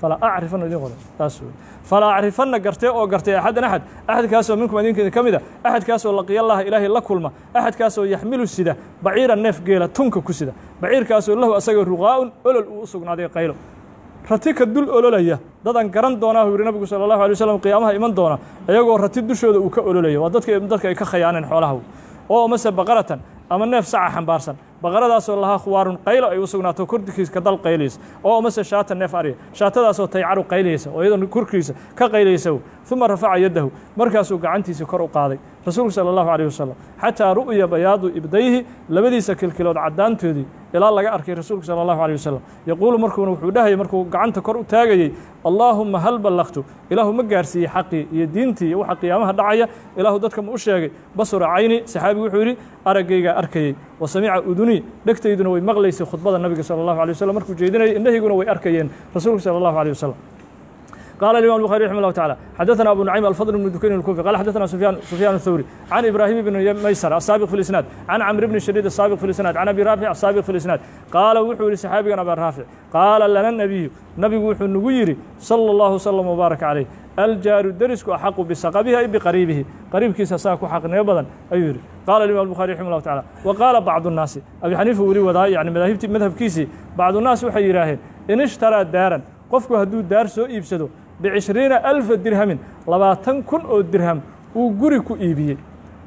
falaa idin qoran taas wey acrifanna gartee oo gartay axadan axad axadkaasoo minkum idinkeeda ka mid a axadkaasoo laqiya allaha ilaahay la kulma axadkaasoo yaxmilu sida baciira neef geela tunka ku sida baciirkaasoo lahu asaga ruqaa'un olol uu u sugnaaday qaylo rati ka dul ololaya dadaan garan doonaa uu yihi nabigu sala allahu alay wasallam qiyaamaha iman doona iyagoo rati dushooda uu ka ololaya waa dadka dadka ay ka khayaaneen xoolaha oo mase baqaratan ama neef saca xambaarsan baqaradaasoo lahaa khuwaarun qaylo ay u sugnaato korkiisa dal qaylaysa oo mase shaata neef ariya shaatadaasoo taycaru qaylaysa oo iyadoo kurkiisa ka qaylaysa uma rafaca yaddahu markaasuu gacantiisa kor u qaaday rasuulku sala allahu calayh wasalam xataa ru'ya bayaadu ibdayhi labadiisa kilkilood caddaantoodii ilaa laga arkay rasuulku sala allahu calay wasalam yaquulu markuuna wuxuu dhahayay markuu gacanta kor u taagayey allaahumma hal ballaqtu ilaahu ma gaarsiiyey xaqii iyo diintii iyo waxa qiyaamaha dhacaya ilaahu dadka ma u sheegay basura cayni saxaabigu wuxuu yidhi araggaygaa arkayey wasamica uduni dhegtayduna way maqlaysay khudbada nabiga salى اllahu alيه waslm markuu jeedinayay indhahayguna way arkayeen rasuulka salى اllahu alيه waslm قال الإمام البخاري رحمه الله تعالى حدثنا أبو نعيم الفضل بن دكين الكوفي قال حدثنا سفيان سفيان الثوري عن إبراهيم بن ميسر السابق في الإسناد عن عمرو بن الشريد السابق في الإسناد عن أبي رافع السابق في الإسناد قال وحو أنا أبي رافع قال لنا النبي نبي وحو النويري صلى الله وسلم وبارك عليه الجار الدرس أحق بسقبها أي بقريبه قريب كيس ساكو حق نيبضا أيوري قال الإمام البخاري رحمه الله تعالى وقال بعض الناس أبي حنيفة ولي وضع يعني مذهب كيسي بعض الناس وحي إن اشترى دارا قفكو هدو دار سو إيبسدو bicishriina alfa dirhamin labaatan kun oo dirham uu guri ku iibiyey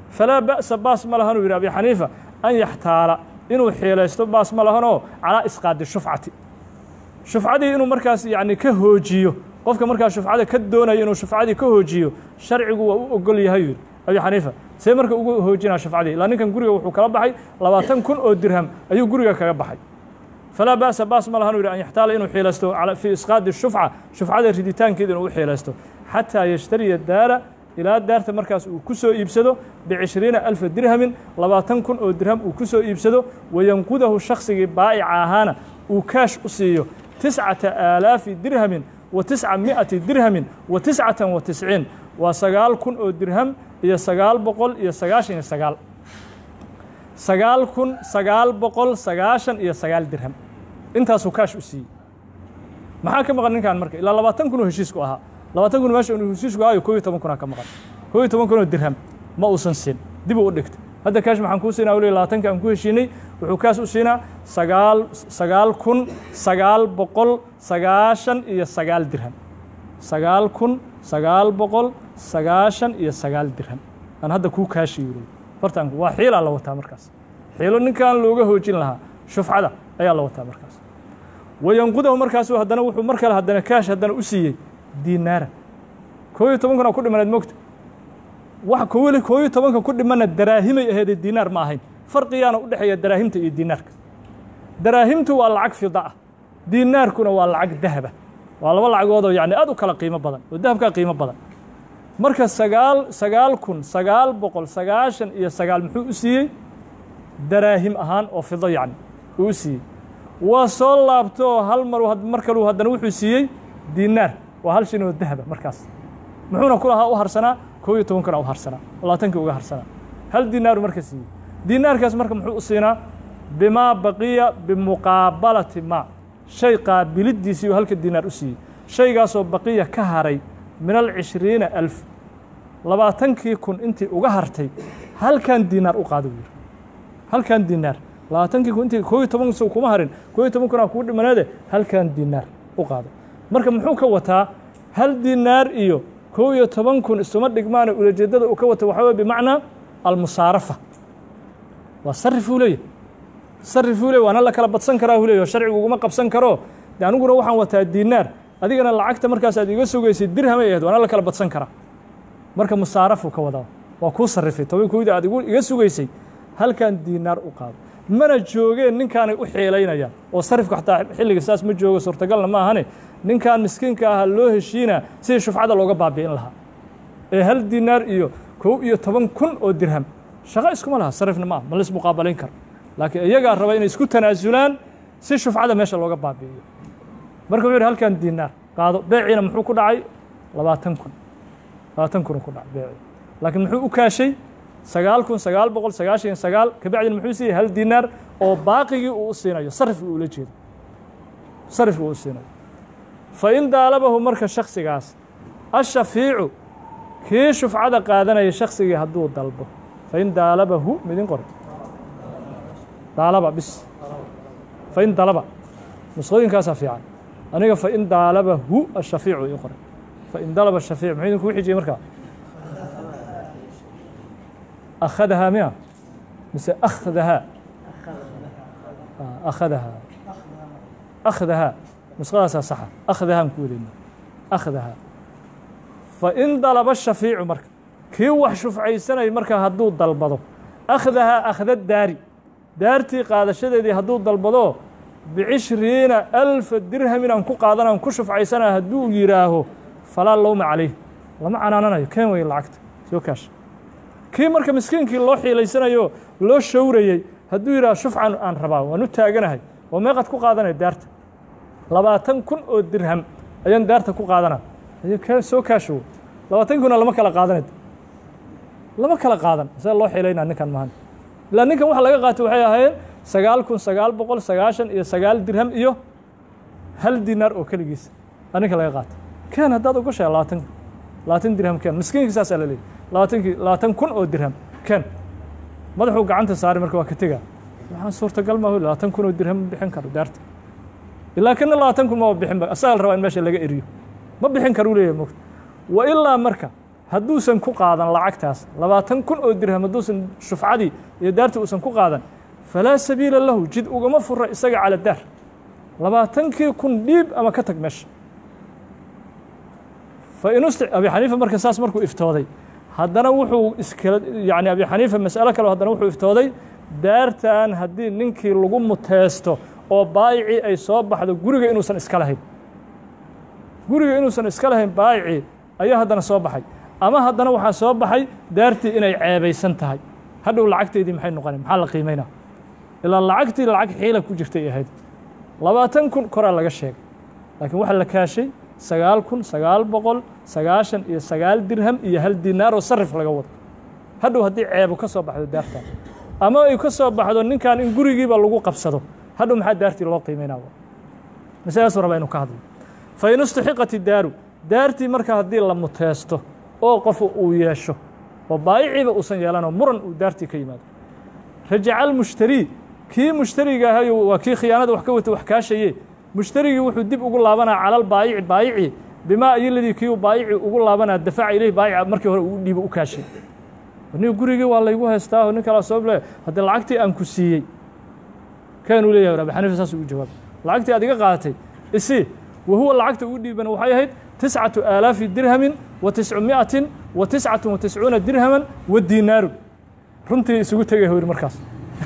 falaa ba'sa baas ma uu yidhi abi xaniifa an yaxtaala inuu xiilaysto baas ma lahanoo calaa isqaadi shufcati shufcadii inuu markaas yacni ka hoojiyo qofka markaa shufcada ka doonaya inuu shufcadii ka hoojiyo sharcigu waa u ogol yahay yidhi abi xaniifa see marka ugu hoojinaa shufcadii ilaa ninkan guriga wuxuu kala baxay labaatan kun oo dirham ayuu guriga kaga baxay falaa baasa baas ma lahan u yidhi an yaxtaala inuu xiilaysto fii isqaadi shufca shufcada riditaankeeda inuu u xiilaysto xataa yashtariya daara ilaa daarta markaas uu ku soo iibsado bicishriina alfa dirhamin labaatan kun oo dirham uu ku soo iibsado wayanqudahu shaksigii baa'ica ahaana uu kaash u siiyo tiscata aalaafi dirhamin wa tisca mi'ati dirhamin wa tiscatan wa tisciin waa sagaal kun oo dirham iyo sagaal boqol iyo sagaashan iyo sagaal sagaal kun sagaal boqol sagaashan iyo sagaal dirham intaasuu kaash u siiyey maxaa ka maqan ninkan marka ilaa labaatan kunoo heshiisku ahaa labaatan kun meesha inuu heshiisku ahayo koob iyo toban kunaa ka maqan koob iyo toban kunoo dirham ma uusan siin dib u dhigtay hadda kaash maxaan kuu siinaa weliba labaatanka aan ku heshiinay wuxuu kaas u siinaa sagaal sagaal kun sagaal boqol sagaashan iyo sagaal dirham sagaal kun sagaal boqol sagaashan iyo sagaal dirham aan hadda kuu kaashiyo bartanku waa xiilaa la wataa markaas xiilo ninkan looga hoojin lahaa shufcada ayaa la wataa markaas wayanqudahu markaasu haddana wuxuu mar kale haddana kaash haddana u siiyey diinaara koo iyo tobankuna kuna ku dhimaneed mogto wax kweli koo iyo tobanka ku dhimana daraahimay aheedee diinaar ma ahayn farqigaana u dhexeeya daraahimta iyo diinaarka daraahimtu waa lacag fida ah dinaarkuna waa lacag dahaba waa laba lacagoodoo yacni aad u kala qiimo badan oo dahabkaa qiimo badan marka sagaal sagaal kun sagaal boqol sagaashan iyo sagaal muxuu u siiyey daraahim ahaan oo fido yacni uu u siiyey waa soo oo hal mar mar kaluu haddana wuxuu siiyey diinaar waa hal shin oo dahaba markaas muxuuna ku lahaa u harsanaa koob iyo toban kuna u harsanaa labaatankii uga harsanaa hal dinaaru marka siiyey diinaarkaas marka muxuu u siinaa bimaa baqiya bimuqaabalati maa shay qaabiliddiisii oo halka diinaar u siiyey shaygaasoo baqiya ka haray min alcishriina alf labaatankii kun intii uga hartay halkan dinaar u qaada buu halkan dinaar labaatankii kun intii kooiyo toban so kuma harin kooiyo toban kun aa kugu dhimanaade halkan dinaar u qaada marka muxuu ka wataa hal dinaar iyo koob iyo toban kun isuma dhigmaana ulajeedada uu ka wata waxa wey bimacnaa almusaarafa waa sarifuu leeyahy sarifuu leey waana la kala badsan karaa huu leeyahy sharcigu uguma qabsan karo de aniguna waxaan wataa dinaar adigana lacagta markaas aad iga sugaysid dirham ay ahayd waana la kala badsan karaa marka musaarafuu ka wadaa waa kuu sarrifay toban kooyda aad iga sugaysay halkan diinaar u qaado mana joogeen ninkaanay u xiilaynayaan oo sarifka xataa xilliga saas ma joogo suurtagalna ma ahane ninkan miskiinka ahaa loo heshiina sidii shufcada looga baabi'in lahaa ee hal diinaar iyo kow iyo toban kun oo dirham shaqo iskuma laha sarifna ma ah ma karo laakiin iyagaa raba inay isku tanaasulaan si shufcada meesha looga baabi'iyo marka wuxuu yidhi halkan diinaar qaado beeciina muxuu ku dhacay labaatan kun labaatan kun ku dhacay beeci laakiin muxuu u kaashay sagaal kun sagaal boqol sagaashan sagaal kabacdina muxuu siiyey hal diinaar oo baaqigii uu u siinayo sarifka ula jeedo sarifka uu u siinayo fa in daalabahu marka shaksigaas ashafiicu kii shufcada qaadanaya shaksigii hadduu dalbo fa in daalabahu midin qor daalaba bis fa in dalaba nusqooyinkaasaa fiican aniga fain daalaba hu ashaiicu ii qoray fain dalaba shaiic muxuu idinku wixijiyey markaa akhadahaa miya mise akhdahaa akhadahaa akhdahaa nusqadaasaa saxa akhdahaan ku wareena akhdahaa fain dalaba shaiicu marka kii wax shufcaysanay marka hadduu dalbado akhdahaa akhda daari daartii qaadashadeedii hadduu dalbado bicishriina alfa dirhamin aan ku qaadanaan ku shufcaysana hadduu yidhaaho falaa lowma calayh lama canaananayo keen wey lacagta soo kaash kii marka miskiinkii loo xiilaysanayo loo showrayey hadduu yidhaha shufcan aan rabaa waan u taaganahay oo meeqad ku qaadanaya daarta labaatan kun oo dirham ayaan daarta ku qaadanaa soo kaashow labaatan kuna lama kala qaadaned lama kala qaadan see loo xiilaynaa ninkan maahan ilaa ninkan waxa laga qaatay waxay ahaayeen sagaal kun sagaal boqol sagaashan iyo sagaal dirham iyo hal dinaar oo keligiisa aninka laga qaata keen haddaad uga shee labaatan dirham keen miskiinkii saasaa la leeyay labaatankii labaatan kun oo dirham keen madaxuu gacanta saaray marka waa ka tegaa maxaan suurtagal maa huli kun oo dirham ma bixin karo daarta ilaa kana labaatan kun maba bixinba asagaa la rabaa in meesha laga eriyo ma bixin karu leeyahay mogta wa ilaa marka hadduusan ku qaadan lacagtaas labaatan kun oo dirham hadduusan shufcadii iyo daartii uusan ku qaadan falaa sabiila lahu jid ugama fura isaga cala daar labaatankii kun dhiib ama ka tag meesha abi xaniifa marka saas markuu iftooday haddana wuxuu iskala yani abi xaniifa mas'alo kale haddana wuxuu iftooday daartan haddii ninkii lagu muteesto oo baayicii ay soo baxdo guriga inuusan iska lahayn guriga inuusan iska lahayn baayicii ayaa haddana soo baxay ama haddana waxaa soo baxay daartii inay ceebaysan tahay hadhow lacagteedii maxay noqonay maxaa la qiimaynaa ilaa lacagtii lacag xiila ku jirtay ahayd labaatan kun koraa laga sheegay laakiin waxaa la kaashay sagaal kun sagaal boqol sagaashan iyo sagaal dirham iyo hal dinaar oo sarif laga wado hadhow haddii ceebu ka soo baxdo daarta ama ay ka soo baxdo ninkan in gurigiiba lagu qabsado hadhow maxaa daartii loo qiimaynaa masaasuu rabaa inu ka hadlo fain in daaru daartii marka haddii la muteesto oo qofu uu yeesho oo baayiciiba uusan yeelanoo muran uu daartii ka yimaado rajaca almushtarii kii mushtariga ahayo waa kii khiyaanada wax ka wata wax kaashaye mushtarigii wuxuu dib ugu laabanaa calal baayici baayici bimaa iyoladii kiiu baayici ugu laabanaa dafaca ileyh baayica markii hore uu dhiibo u kaashay nig gurigii waa laygu haystaaho nin kalaa sabab le haddii lacagtii aan ku siiyey kanuu leeyahay abu xaniifa saasuu u jawaabay lacagtii aad iga qaadatay isi wa huwa lacagta ugu dhiibana waxay ahayd tiscatu aalaafi dirhamin wa tiscumi'atin wa tiscatun wa tiscuuna dirhaman wa diinaarun runtii isugu tegay hori markaas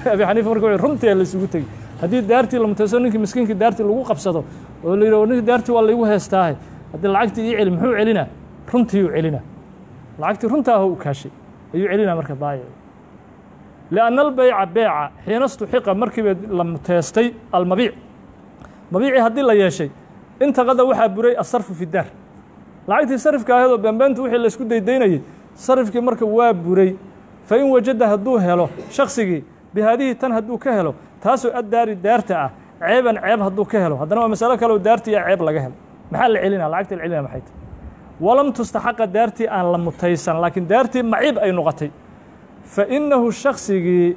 abi xaniifa marka wu runtii laisugu tegey haddii daartii la mutayso ninkii miskiinkii daartii lagu qabsado oo la yidhah ninki daartii waa laygu heestaahe haddii lacagtii ii celi muxuu celina runtiiyuu celina lacagtii runtaahoo u kaashay ayuu celina marka baayici lianna albayca beeca xiinastuxiqa markiiba la muteestay almabiic mabiicii haddii la yeeshay intaqada waxaa buray asarfu fi daar lacagtii sarifka ahaydoo beenbeentu wixii laysku daydaynayey sarifkii marka waa buray fa in wajada hadduu helo shaksigii bihaadihi tan hadduu ka helo taasoo addaari daarta ah ceeban ceeb hadduu ka helo haddana waa masalo kaleo daartii a ceeb laga helo maxaa la celina lacagta la celina maxay tahy walam tustaxaqa daartii aan la mutaysan laakiin daartii maciib ay noqotay fa innahu shaksigii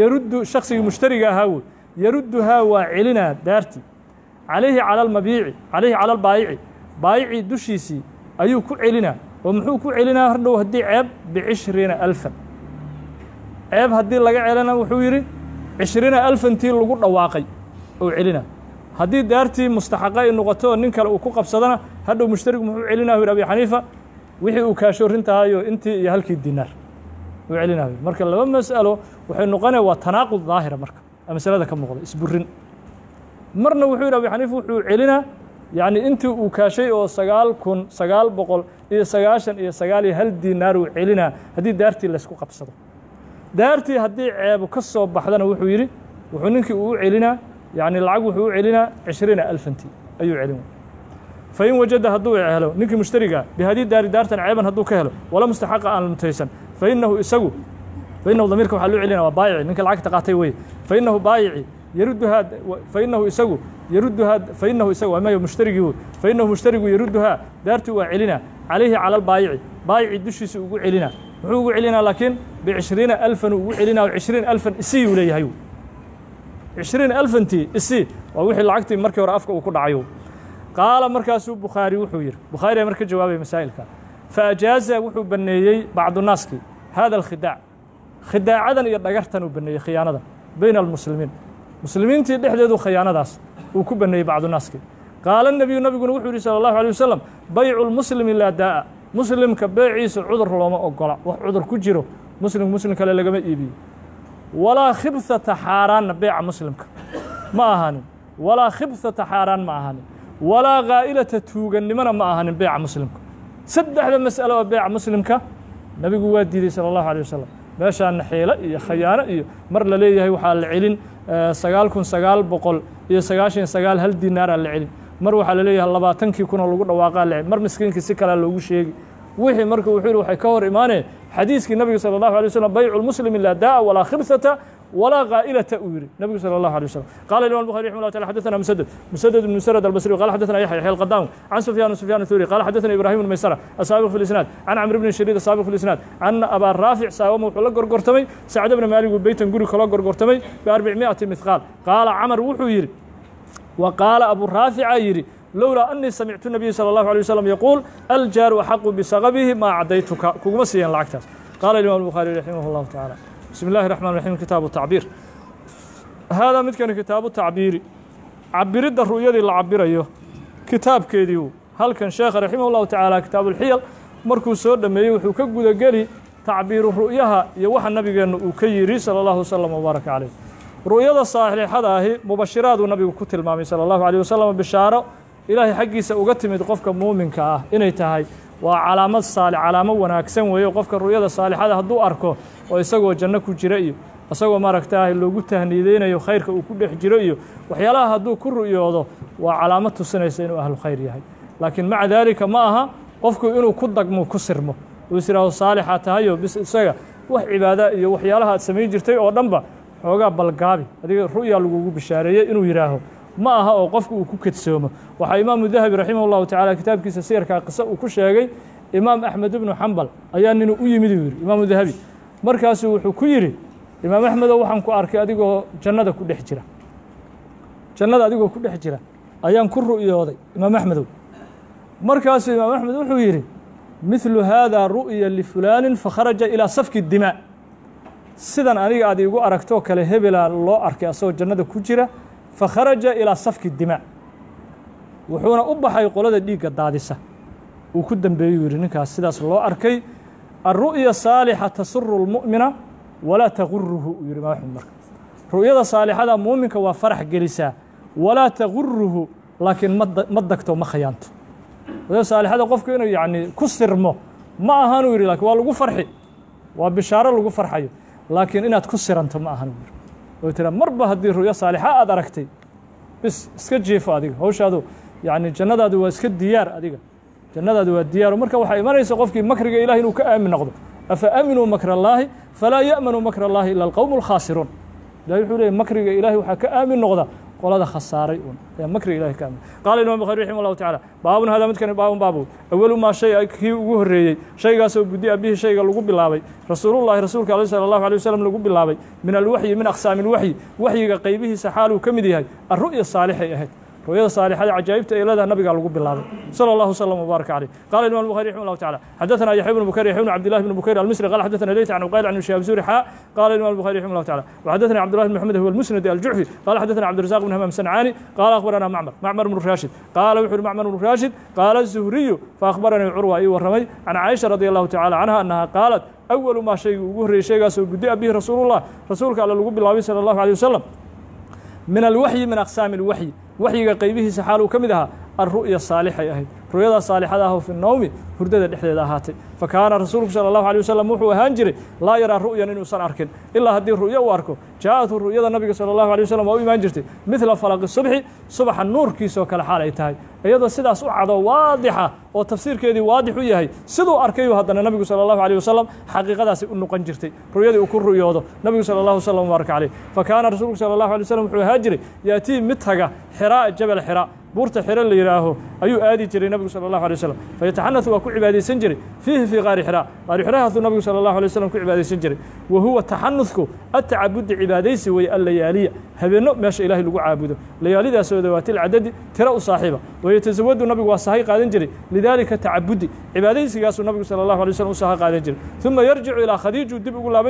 yaruddu shaksigii mushtariga ahaa wey yarudduhaa waa celinaa daartii calayhi cala almabiici calayhi cala albaayici baayicii dushiisii ayuu ku celinaa oo muxuu ku celinaa hardhow haddii ceeb bicishriina alfan ceeb haddii laga celina wuxuu yidhi cishirina alfantii lagu dhawaaqay ou celina haddii daartii mustaxaqa ay noqoto oo nin kale uu ku qabsadana hadhow mushtarigu muxuu celinaa yidhi abi xaniifa wixii uu kaashoorintahayoo intii iyo halkii diinaar uu celinaa marka laba mas'alo waxay noqonaya waa tanaaqud daahira marka masalada ka muuqda isburin marna wuxuu yidhi abi xaniifa wuxuu celinaa yacni intii uu kaashay oo sagaal kun sagaal boqol iyo sagaashan iyo sagaal iyo hal diinaar uu celinaa haddii daartii laysku qabsado daartii haddii ceebu ka soo baxdana wuxuu yidhi wuxuu ninkii uu celinaa yacni lacag wuxuu u celinaa cishriina alfanti ayuu celin fa in wajada hadduu helo ninkii mushtarigaa bihadii daari daartan ceeban hadduu ka helo wala mustaxaqa aan mutaysan fa innahu isagu fa damiirka waxaa loo celinaa waa baayici ninka lacagta qaatay weye fa baayici yarudduhaa fa isagu yarudduhaa fa isagu waa mushtarigii wey fa mushtarigu yarudduhaa daartii waa celinaa calayhi cala baayici dushiisa ugu celinaa muxuu ugu celinaa laakiin bishriina alfan ugu celinaa ishriin alfan isi uu leeyahay ishriin alfantii isi waa wixii lacagtii markii hore afka uu ku dhacayo qaala markaasuu bukhaari wuxuu yidhi bukhaari a marka jawaabay masaa'ilka faajaaza wuxuu banneeyey bacdunaaskii hada alkhidaac khidaacadan iyo dhagartan uu banneeyey khiyaanadan bayna almuslimiin muslimiintii dhexdeedu khiyaanadaas uu ku banneeyey bacdunaaskii qaala nebiyu nabiguna wuxuu yidhi sala allahu alيh wasalam baycu lmuslimi laa daa'a muslimka beeciisa cudur looma ogola wax cudur ku jiro muslimka muslim kale lagama iibiyo walaa khibsata xaaraanna beeca muslimka ma ahanin walaa khibsata xaaraan ma ahanin walaa kaa'ilata tuugannimona ma ahanin beeca muslimka saddexda mas'alo oo beeca muslimka nebigu waa diiday sala allahu alay wasalam meeshaana xeelo iyo khayaano iyo mar la leeyahay waxaa la celin eh, sagaal kun sagaal boqol iyo sagaashan sagaal hal dinaaraa la celin mar waxaa laleeyahay labaatankii kunoo lagu dhawaaqaa le mar miskiinkii si kalea loogu sheegi wixii marka wuxuu yihi waxay ka hor imaaneen xadiiskii nabiga sala allahu alay waslm baycu lmuslimi laa daa'a walaa khibsata walaa qaa'ilata uu yihi nabigu sala allahu alay waslm qala imam buxari raxma llah tala xadana musaded musaded ibnu musarad albasri qala xadana yaxya yaxya alqadaam can sufyan sufyan athuri qala xadana ibrahim ibnu maysara asaabiq fi lisnaad can camr ibni shariid asaabiq fi lisnaad can abaa raafic saawama wuxuu la gorgortamay sacda bna maalig uu beytan guri kala gorgortamay biarbicmi'ati mithqaal qaala camar wuxuu yidhi wa qaala abu raafica yidhi lowlaa annii samictu nabiya salى اllahu alay waslm yaquul aljaaru axaqu bisaqabihi maa caddaytuka kuguma siiyeen lacagtaas qaala imaam bukhaari raximah اllahu tacaala bismi اllahi raxman raxim kitaabu tacbiir haadaa midkani kitaabu tacbiiri cabiridda ru'yadii la cabirayo kitaabkeediiu halkan sheekha raximah اllahu tacaala kitaabuulxiyal markuu soo dhammeeyey wuxuu ka gudageli tacbiiru ru'yaha iyo waxa nabigeenna uu ka yidhi salى اllahu waslm wbaaraka calayh ru'yada saxiixada ahi mubashiraaduu nabigu ku tilmaamay sala allahu alayh wasalam bishaaro ilaahay xaggiisa uga timid qofka muuminka ah inay tahay waa calaamad saali calaamo wanaagsan weeye qofka ru'yada saalixada hadduu arko oo isagoo janno ku jira iyo isagoo maaragtaahi loogu tahniideynayo khayrka uu ku dhex jiro iyo waxyaalaha hadduu ku ru'yoodo waa calaamad tusinaysa inuu ahlu khayr yahay laakiin maca daalika ma aha qofku inuu ku dagmo ku sirmo uu is ihaaho saalixa tahayo bis isaga wax cibaada iyo waxyaalaha aad samayn jirtay oo dhanba xoogaa balgaabi adiga ru'ya lagugu bishaareeyey inuu yidhaaho ma aha oo qofku uu ku kedsoomo waxaa imaamu dahabi raximah llahu tacala kitaabkiisa siyarkaa qiso uu ku sheegay imaam axmed ibnu xambal ayaa ninu u yimid uu yidhi imaamu dahabi markaasuu wuxuu ku yidhi imaam axmedo waxaan ku arkay adigoo jannada ku dhex jira jannada adigoo ku dhex jira ayaan ku ru'yooday imaam axmedow markaasu imaam axmed wuxuu yidhi miثlu haadaa ru'ya lifulaanin fakharaja ilaa safki dimaa sidan aniga aad igu aragto kale hebelaa loo arkay asagoo jannada ku jira fakharaja ilaa safki dimaac wuxuuna u baxay qolada dhiigga daadisa uu ku dembeeyu yidhi ninkaas sidaas loo arkay alru'ya saalixa tasuru lmu'mina walaa taguruhu uu yidhi imaam marka ru'yada saalixada muuminka waa farax gelisaa walaa taguruhu laakiin ma dagto ma khayaanto ru'yada saalixada qofku inuu yacni ku sirmo ma ahaanuu yidhi lakin waa lagu farxi waa bishaaro lagu farxayo laakiin inaad ku siranto ma ahan oo tira marba haddii ru'yo saalixa aad aragtay bis iska jiifo adiga hawshaadu yacni jannadaadi waa iska diyaar adiga jannadaadi waa diyaaro marka waxaa imanaysa qofkii makriga ilahi inuu ka aamin noqdo afa aaminuu makr allaahi falaa ya'manu makr allaahi ila alqowmu alkhaasiruun ilahi wuxuu leeyay makriga ilaahi waxaa ka aamin noqda qolada khasaaray un ee makriga ilahay ka amay qaala imam bukhari raximah llahu tacala baabun hada midkani baabun baabu awalu maa shay kii ugu horreeyey shaygaasoo budi'a bihi shayga lagu bilaabay rasuulullahi rasuulka aleh sala allahu alay wasalam lagu bilaabay min alwaxyi min aqsaami alwaxyi waxyiga qaybihiisa xaaluu ka mid yahay alru'ya saalixay ahayd hooyada saalixada cajaa'ibta ay leedaha nabigaa lagu bilaabay sala allahu wslam wbaaraka caleyh qala imam bukhari raximah llahu tacala xaddathana yaxya bnu bukayr yaxya bnu cabdillahi bnu bukayr almisri qala xaddathana leyt can uqayl can shihab zuuri xaa qala imam bukhari raximah llahu tacala وxaddathana cabdullahi bn maxmed huwa almusnadi aljucfi qala xaddathana cabdirazaq bn hamam sancaani qala akhbarana macmar macmar bnu raashid qala wuxu uhi macmar bnu raashid qala الzuhriyu faakbaranii curwa ii warramay can caaisha radi allahu tacala canha annaha qaalat awalu maa shaygii ugu horreeyey shaygaasoo guddi-a bihi rasuulullah rasuulka alle lagu bilaabay salى اllahu alيه wasalam min alwaxyi min aqsaami اlwaxyi waxyiga qaybihiisa xaal uu ka mid ahaa alru'ya saalixay ahayd ru'yada saalixada ahu oo fi nawmi hurdada dhexdeeda ahaatay fa kaana rasuulku sala allahu alay wasalam wuxuu ahaan jiray laa yaraa ru'yan inuusan arkin ilaa haddii ru'yo uu arko jaa ru'yada nabiga sala allahu alay wasalam waa u imaan jirtay midla falaqi subxi subaxa nuurkiisoo kale xaal ay tahay iyadoo sidaas u cado waadixa oo tafsiirkeedii waadix u yahay siduu arkayuu haddana nabigu sala allahu alيh wasalam xaqiiqadaasi u noqon jirtay ru'yadii uu ku ruyoodo nabigu sala allahu wasalam mubaarak caleyh fa kaana rasuulku sala allahu alay wasalam wuxuu ahaa jiray yaatii mid taga xera حراء جبل حراء بورت حراء اللي يراه أيو آدي جري النبي صلى الله عليه وسلم فيتحنث وكو عبادي سنجري فيه في غار حراء غار حراء هذو النبي صلى الله عليه وسلم كو عبادي سنجري وهو تحنثك التعبد عبادي سوي الليالية نؤ ماشي إلهي لقو عابده ليالي ذا سودوات العدد تراء صاحبه ويتزود النبي وصحيق قادن جري لذلك تعبدي عبادي سياس النبي صلى الله عليه وسلم وصحيق قادن جري ثم يرجع إلى خديج ودب يقول لا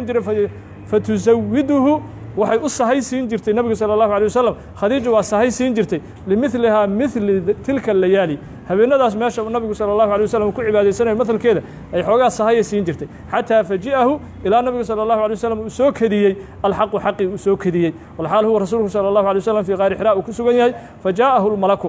فتزوده waxay u sahay siin jirtay nebigu salى اllahu alيه wasalam khadiija waa sahay siin jirtay limilihaa mili tilka layaali habeenadaas meesha nabigu salى اllahu alيه wasalam ku cibaadaysanaya maalkeeda ay xoogaa sahaya siin jirtay xataa faji'ahu ilaa nabigu salى اllahu alيه wasalam uu soo kediyey alxaqu xaqii uu soo kediyey walxaal huwa rasuulku salى اllahu alيه wasalam fii kayri xira uu ku sugan yahay faja'ahu اlmalaku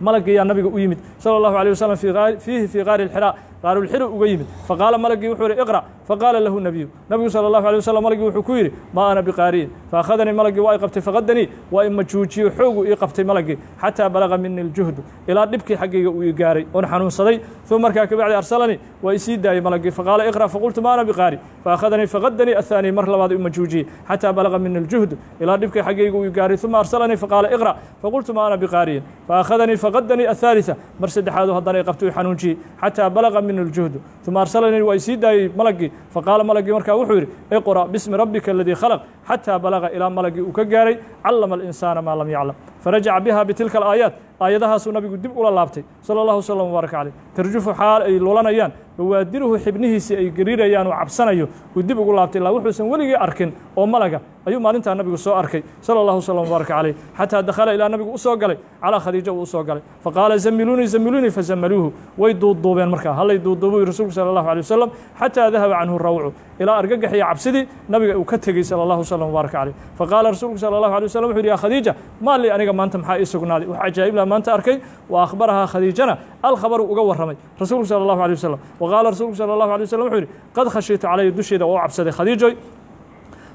malgiyaa nabiga u yimid salى الlaهu عليه waسلم fiihi fii qaari الxirا qaarulxiru uga yimid faqaala malgii wuxuu yihi iqra faqaala lahu nabiyu nabigu salى الlahu عalيه waslm wuxuu ku yidhi maa ana biqaari'in faakhadanii malgii waa i qabtay faqadanii waa imajuujiyo xoogu ii qabtay malagii xataa balaga mini اljuhdu ilaa dhibkii xaggayga uu ii gaaray oon xanuunsaday uma markaa kabacdi arsalanii waa isii daayey malgii faqaala iqra faqultu ma ana biqaari faakhadanii faqadanii aلthaanii mar labaad imajuujiye xataa balaga mini اljuhdu ilaa dhibkii xaggayga uu ii gaaray uma arsalanii faqaala iqra faqultu ma ana biqaari'in faakhadanii faqadanii aلثaaliثa mar saddexaadu haddana i qabta u xanuunjiyey xataa balaga min اljuhdu uma arsalanii waa isii daayey malagii faqaala malagii markaa wuxuu yidhi iqra bsmi rabbika aladii khalaq xataa balaga ilaa malagii uu ka gaaray callama الinsaana maa lam yaclam farajaca biha bitilka alaayaat aayadahaasuu nabigu dib ula laabtay sala allahu wslam wbaaraka caleyh tarjufu xaal ay lulanayaan bawaadiruhu xibnihiisii ay gariirayaan uu cabsanayo uu dib ugu laabtay ilaa wuxuusan weligii arkin oo malaga ayuu maalintaa nabigu soo arkay sala allahu wslam wbaaraka caleyh xataa dakhala ilaa nabigu u galay calaa khadiija uu u soo galay faqaala zamiluunii zamiluunii fazamaluuhu way duuduubeen markaa hallay duuduubu rasuulku sala allahu alay wasalam xataa dahaba canhu rawcu ilaa argagaxiya cabsidii nabiga uu ka tegey sala allahu wslam wbaaraka caleyh faqaala rasuulku sala allahu alay wasalam wuxu yidhi ya khadiija maa lii aniga مانتم حائس جنادي وحجاب له مانت أركي وأخبرها خديجنا الخبر وجوه رمي رسول صلى الله عليه وسلم وقال رسول صلى الله عليه وسلم قد خشيت علي دشيد وعبسد خديجي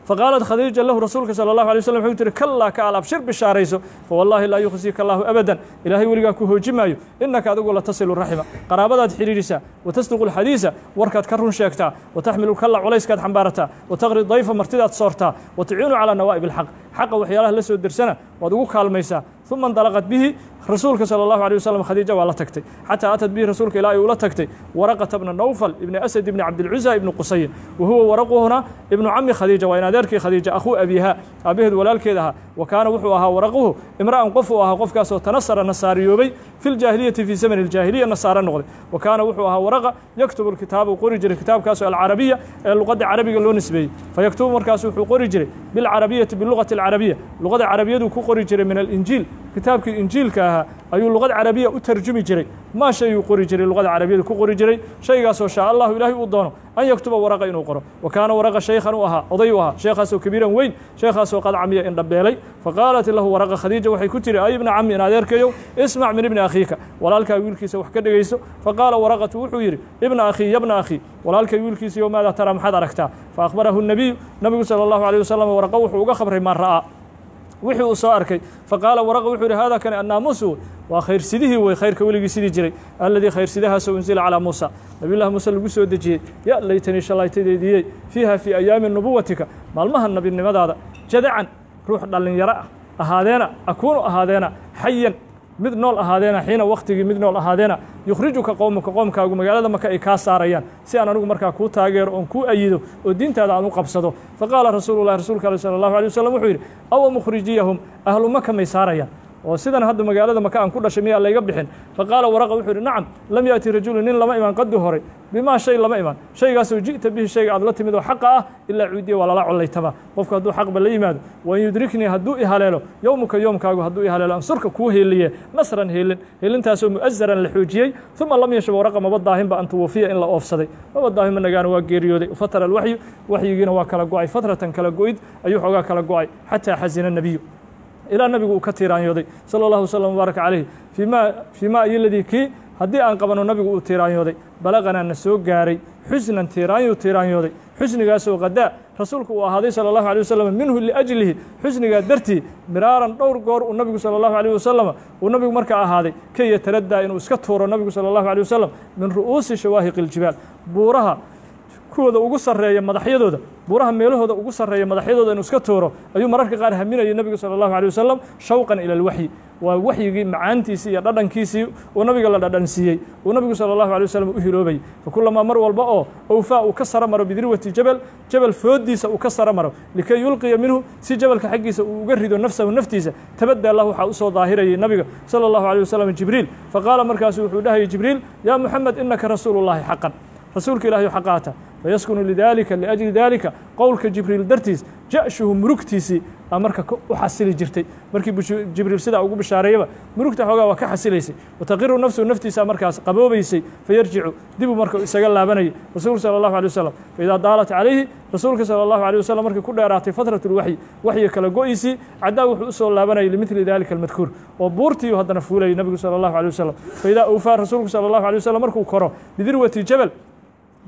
faqaalat khadiija lahu rasuulka salى اllahu alay slm wxuu tiri kalaa ka alaab shir bishaarayso fawallaahi laa yuqsiika allaahu abadan ilaahay weligaa ku hooji maayo innaka adigu latasilu raxima qaraabadaad xidhiidhisaa watasdiqu اlxadiisa warkaad ka run sheegtaa wataxmilu kala culayskaad xambaarataa wataqri dayfa martidaad soortaa wataciinu calىa nawaa'ib اlxaq xaqa waxyaalaha la soo dersana waad ugu kaalmaysaa ثuma اnطلqت bihi rasuulka salى الlaهu عليه waslم khadiija waa la tagtay xatىa atat bihi rasuulka ilah ay ula tagtay waraqata bna nawfal ibni asad ibni cabdilcuزa ibni qusayin wa huwa waraquhuna ibnu cami khadiija waa in khadiija akhuu abiiha aabaheed walaalkeed ahaa wa kaana wuxuu ahaa waraquhu imra'an qof uu ahaa qofkaasoo tanasara nasaariyoobay fi ljaahiliyati fii zamani اljaahiliya nasaare noqday wa kaana wuxuu ahaa waraqa yaktubu kitaabu qori jiray kitaabkaasoo alcarabiya ee luqadda carabiga loo nisbeeyey fayaktubu markaas wuxuu qori jiray bilcarabiyati biluqati اlcarabiya luqada carabiyadu ku qori jiray min alinjiil kitaabkii injiilka ahaa ayuu luqad carabiya u tarjumi jiray maa shayuu qori jiray luqada carabiyada ku qori jiray shaygaasoo shaa allahu ilaahay uu doono an yaktuba waraqa inuu qoro wa kaana waraqa shaykhan u ahaa oday u ahaa sheekhaasoo kabiiran weyn sheekhaasoo qad qadcamiya indhabeelay fa qaalat lahu waraqa khadiija waxay ku tiri ay ibna cami in adeerkayow ismac min ibni akhiika walaalkaa wiilkiisa wax ka dhegayso faqaala waraqatu wuxuu yidhi ibna akhii yabna akhii walaalkay wiilkiisa yo maadaa taraa maxaad aragtaa fa akhbarahu nabiyu nabigu sala allahu alayh wasalam waraqa wuxuu uga khabray maa ra'aa wixii uu soo arkay fa faqaala waraq wuxuu yidhi hada kani annaamuusu waa khayrsidihii wey khayrka weligii sidii jiray alladii khayrsidahaasoo unzila calaa muusa nabiyullahi muuse lagu soo dejiyey ya laytanii shalaytadeediiyey fiiha fii ayaami nubuwatika maalmaha nabinimadaada jadacan ruux dhallinyaro ah ahaadeena akuunu ahaadeena xayan mid nool ahaadeena xiina wakhtigii mid nool ahaadeena yukhrijuka qowmuka qoomkaagu magaalada marka ay kaa saarayaan si aan anigu markaa kuu taageero oon kuu ayido oo diintaada aan u qabsado faqaala rasuulu lahi rasuulka aleh sala allahu alay wasalam wuxuu yidhi awa mukhrijiyahum ahlu maka may saarayaan oo sidan hadda magaalada maka aan ku dhashay miyaa layga bixin fa qaala waraqa wuxuu yidhi nacam lam yaati rajulu nin lama imaan qadi horay bimaa shay lama imaan shaygaasoo ji'ta bihi shayga aad la timid oo xaqa ah ilaa cuudiya waa lala collaytaba qofku hadduu xaqba la yimaado waan yudriknii hadduu i haleelo yowmuka yoomkaagu hadduu i haleelo ansurka kuu heeliye nasran heelin heelintaasoo muazaran la xoojiyey uma lam yashab waraqa maba daahinba an tuwafiya in la oofsaday maba daahinba nagaana waa geeriyooday fatara alwaxyu waxyigiina waa kala go'ay fatratan kala go'id ayuu xoogaa kala go'ay xataa xasina nebiyu ilaa nabigu uu ka tiiraanyooday salى اllah waslm wbaarak calayh fima fiima iyoladii kii haddii aan qabano nabigu uu tiiraanyooday balaqanaa soo gaaray xusnan tiiraanyuu tiiraanyooday xusnigaasoo qadaa rasuulku uu ahaaday sala اllahu alيه wasalam minhu liajlihi xusnigaa dartii miraaran dhowr goor uu nabigu sala اllahu alيه wasalam uu nabigu markaa ahaaday ka yataradaa inuu iska tuuro nabigu salى اllahu alيه wasalam min ru'uusi shawaahiqi اljibaal buuraha kuwooda ugu sarreeya madaxyadooda buuraha meelahooda ugu sarreeya madaxyadooda inuu iska tuuro ayuu mararka qaar haminayay nebigu sala allahu alay wasalam shawqan ila alwaxyi waa waxyigii macaantiisii iyo dhadhankiisii uu nabiga la dhadhansiiyey uu nabigu sala allahu alay wasalam u hiloobay fakulamaa mar walba oo awfaa uu ka sara maro bidirwati jabal jabal fooddiisa uu ka sara maro likay yulqiya minhu si jabalka xaggiisa uu uga rido nafsahu naftiisa tabada allah waxaa usoo daahirayay nabiga sala allahu alay wasalam jibriil fa qaala markaasu wuxuu dhahayay jibriil yaa muxamed innaka rasuulu llahi xaqan rasuulka ilahi xaqaata fayaskunu lidalika liajli dalika qowlka jibriil dartiis ja'shuhu murugtiisii aa marka u xasili jirtay markii jibriil sidaa ugu bishaareeyaba murugta xoogaa waa ka xasilaysay wataqiru nafsuhu naftiisaa markaas qaboobaysay fayarjicu dibuu marka isaga laabanayay rasuulku sala allahu alay wasalam faidaa daalat calayhi rasuulka sala allahu alay wasalam markii ku dheeraatay fatrat lwaxyi waxyi kala go-iisii wuxuu usoo laabanayay limidli dalika almadkuur oo buurtii haddana fuulayay nabigu sala allahu alay wasalam faidaa awfaa rasuulku sala allahu alay wasalam markuu koro bidirwati jabal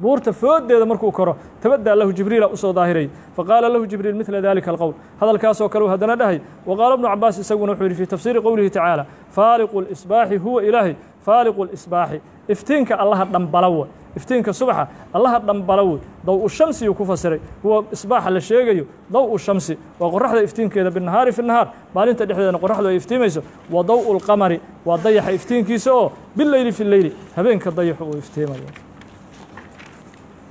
buurta foodeeda markuu koro tabadaa lahu jibriila usoo daahiraya faqaala lahu jibriil midla dalika alqowl hadalkaasoo kale u haddana dhahay wa qaala bnu cabaas isaguna wuxuu yidhi fii tafsiiri qowlihi tacaala faaliqu lisbaaxi huwa ilaahay faaliqu lisbaaxi iftiinka allaha dhambala wa iftiinka subaxa allaha dhambala wey dow u shamsiyuu ku fasiray huwa isbaaxa la sheegayo dow u shamsi waa qoraxda iftiinkeeda binahaari fi nahaar maalinta dhexdeedana qoraxdu ay iftiimayso wa dow lqamari waa dayaxa iftiinkiisa oo bileyli fi leyli habeenka dayaxu uu iftiimayo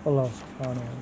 Allah subhanahu wa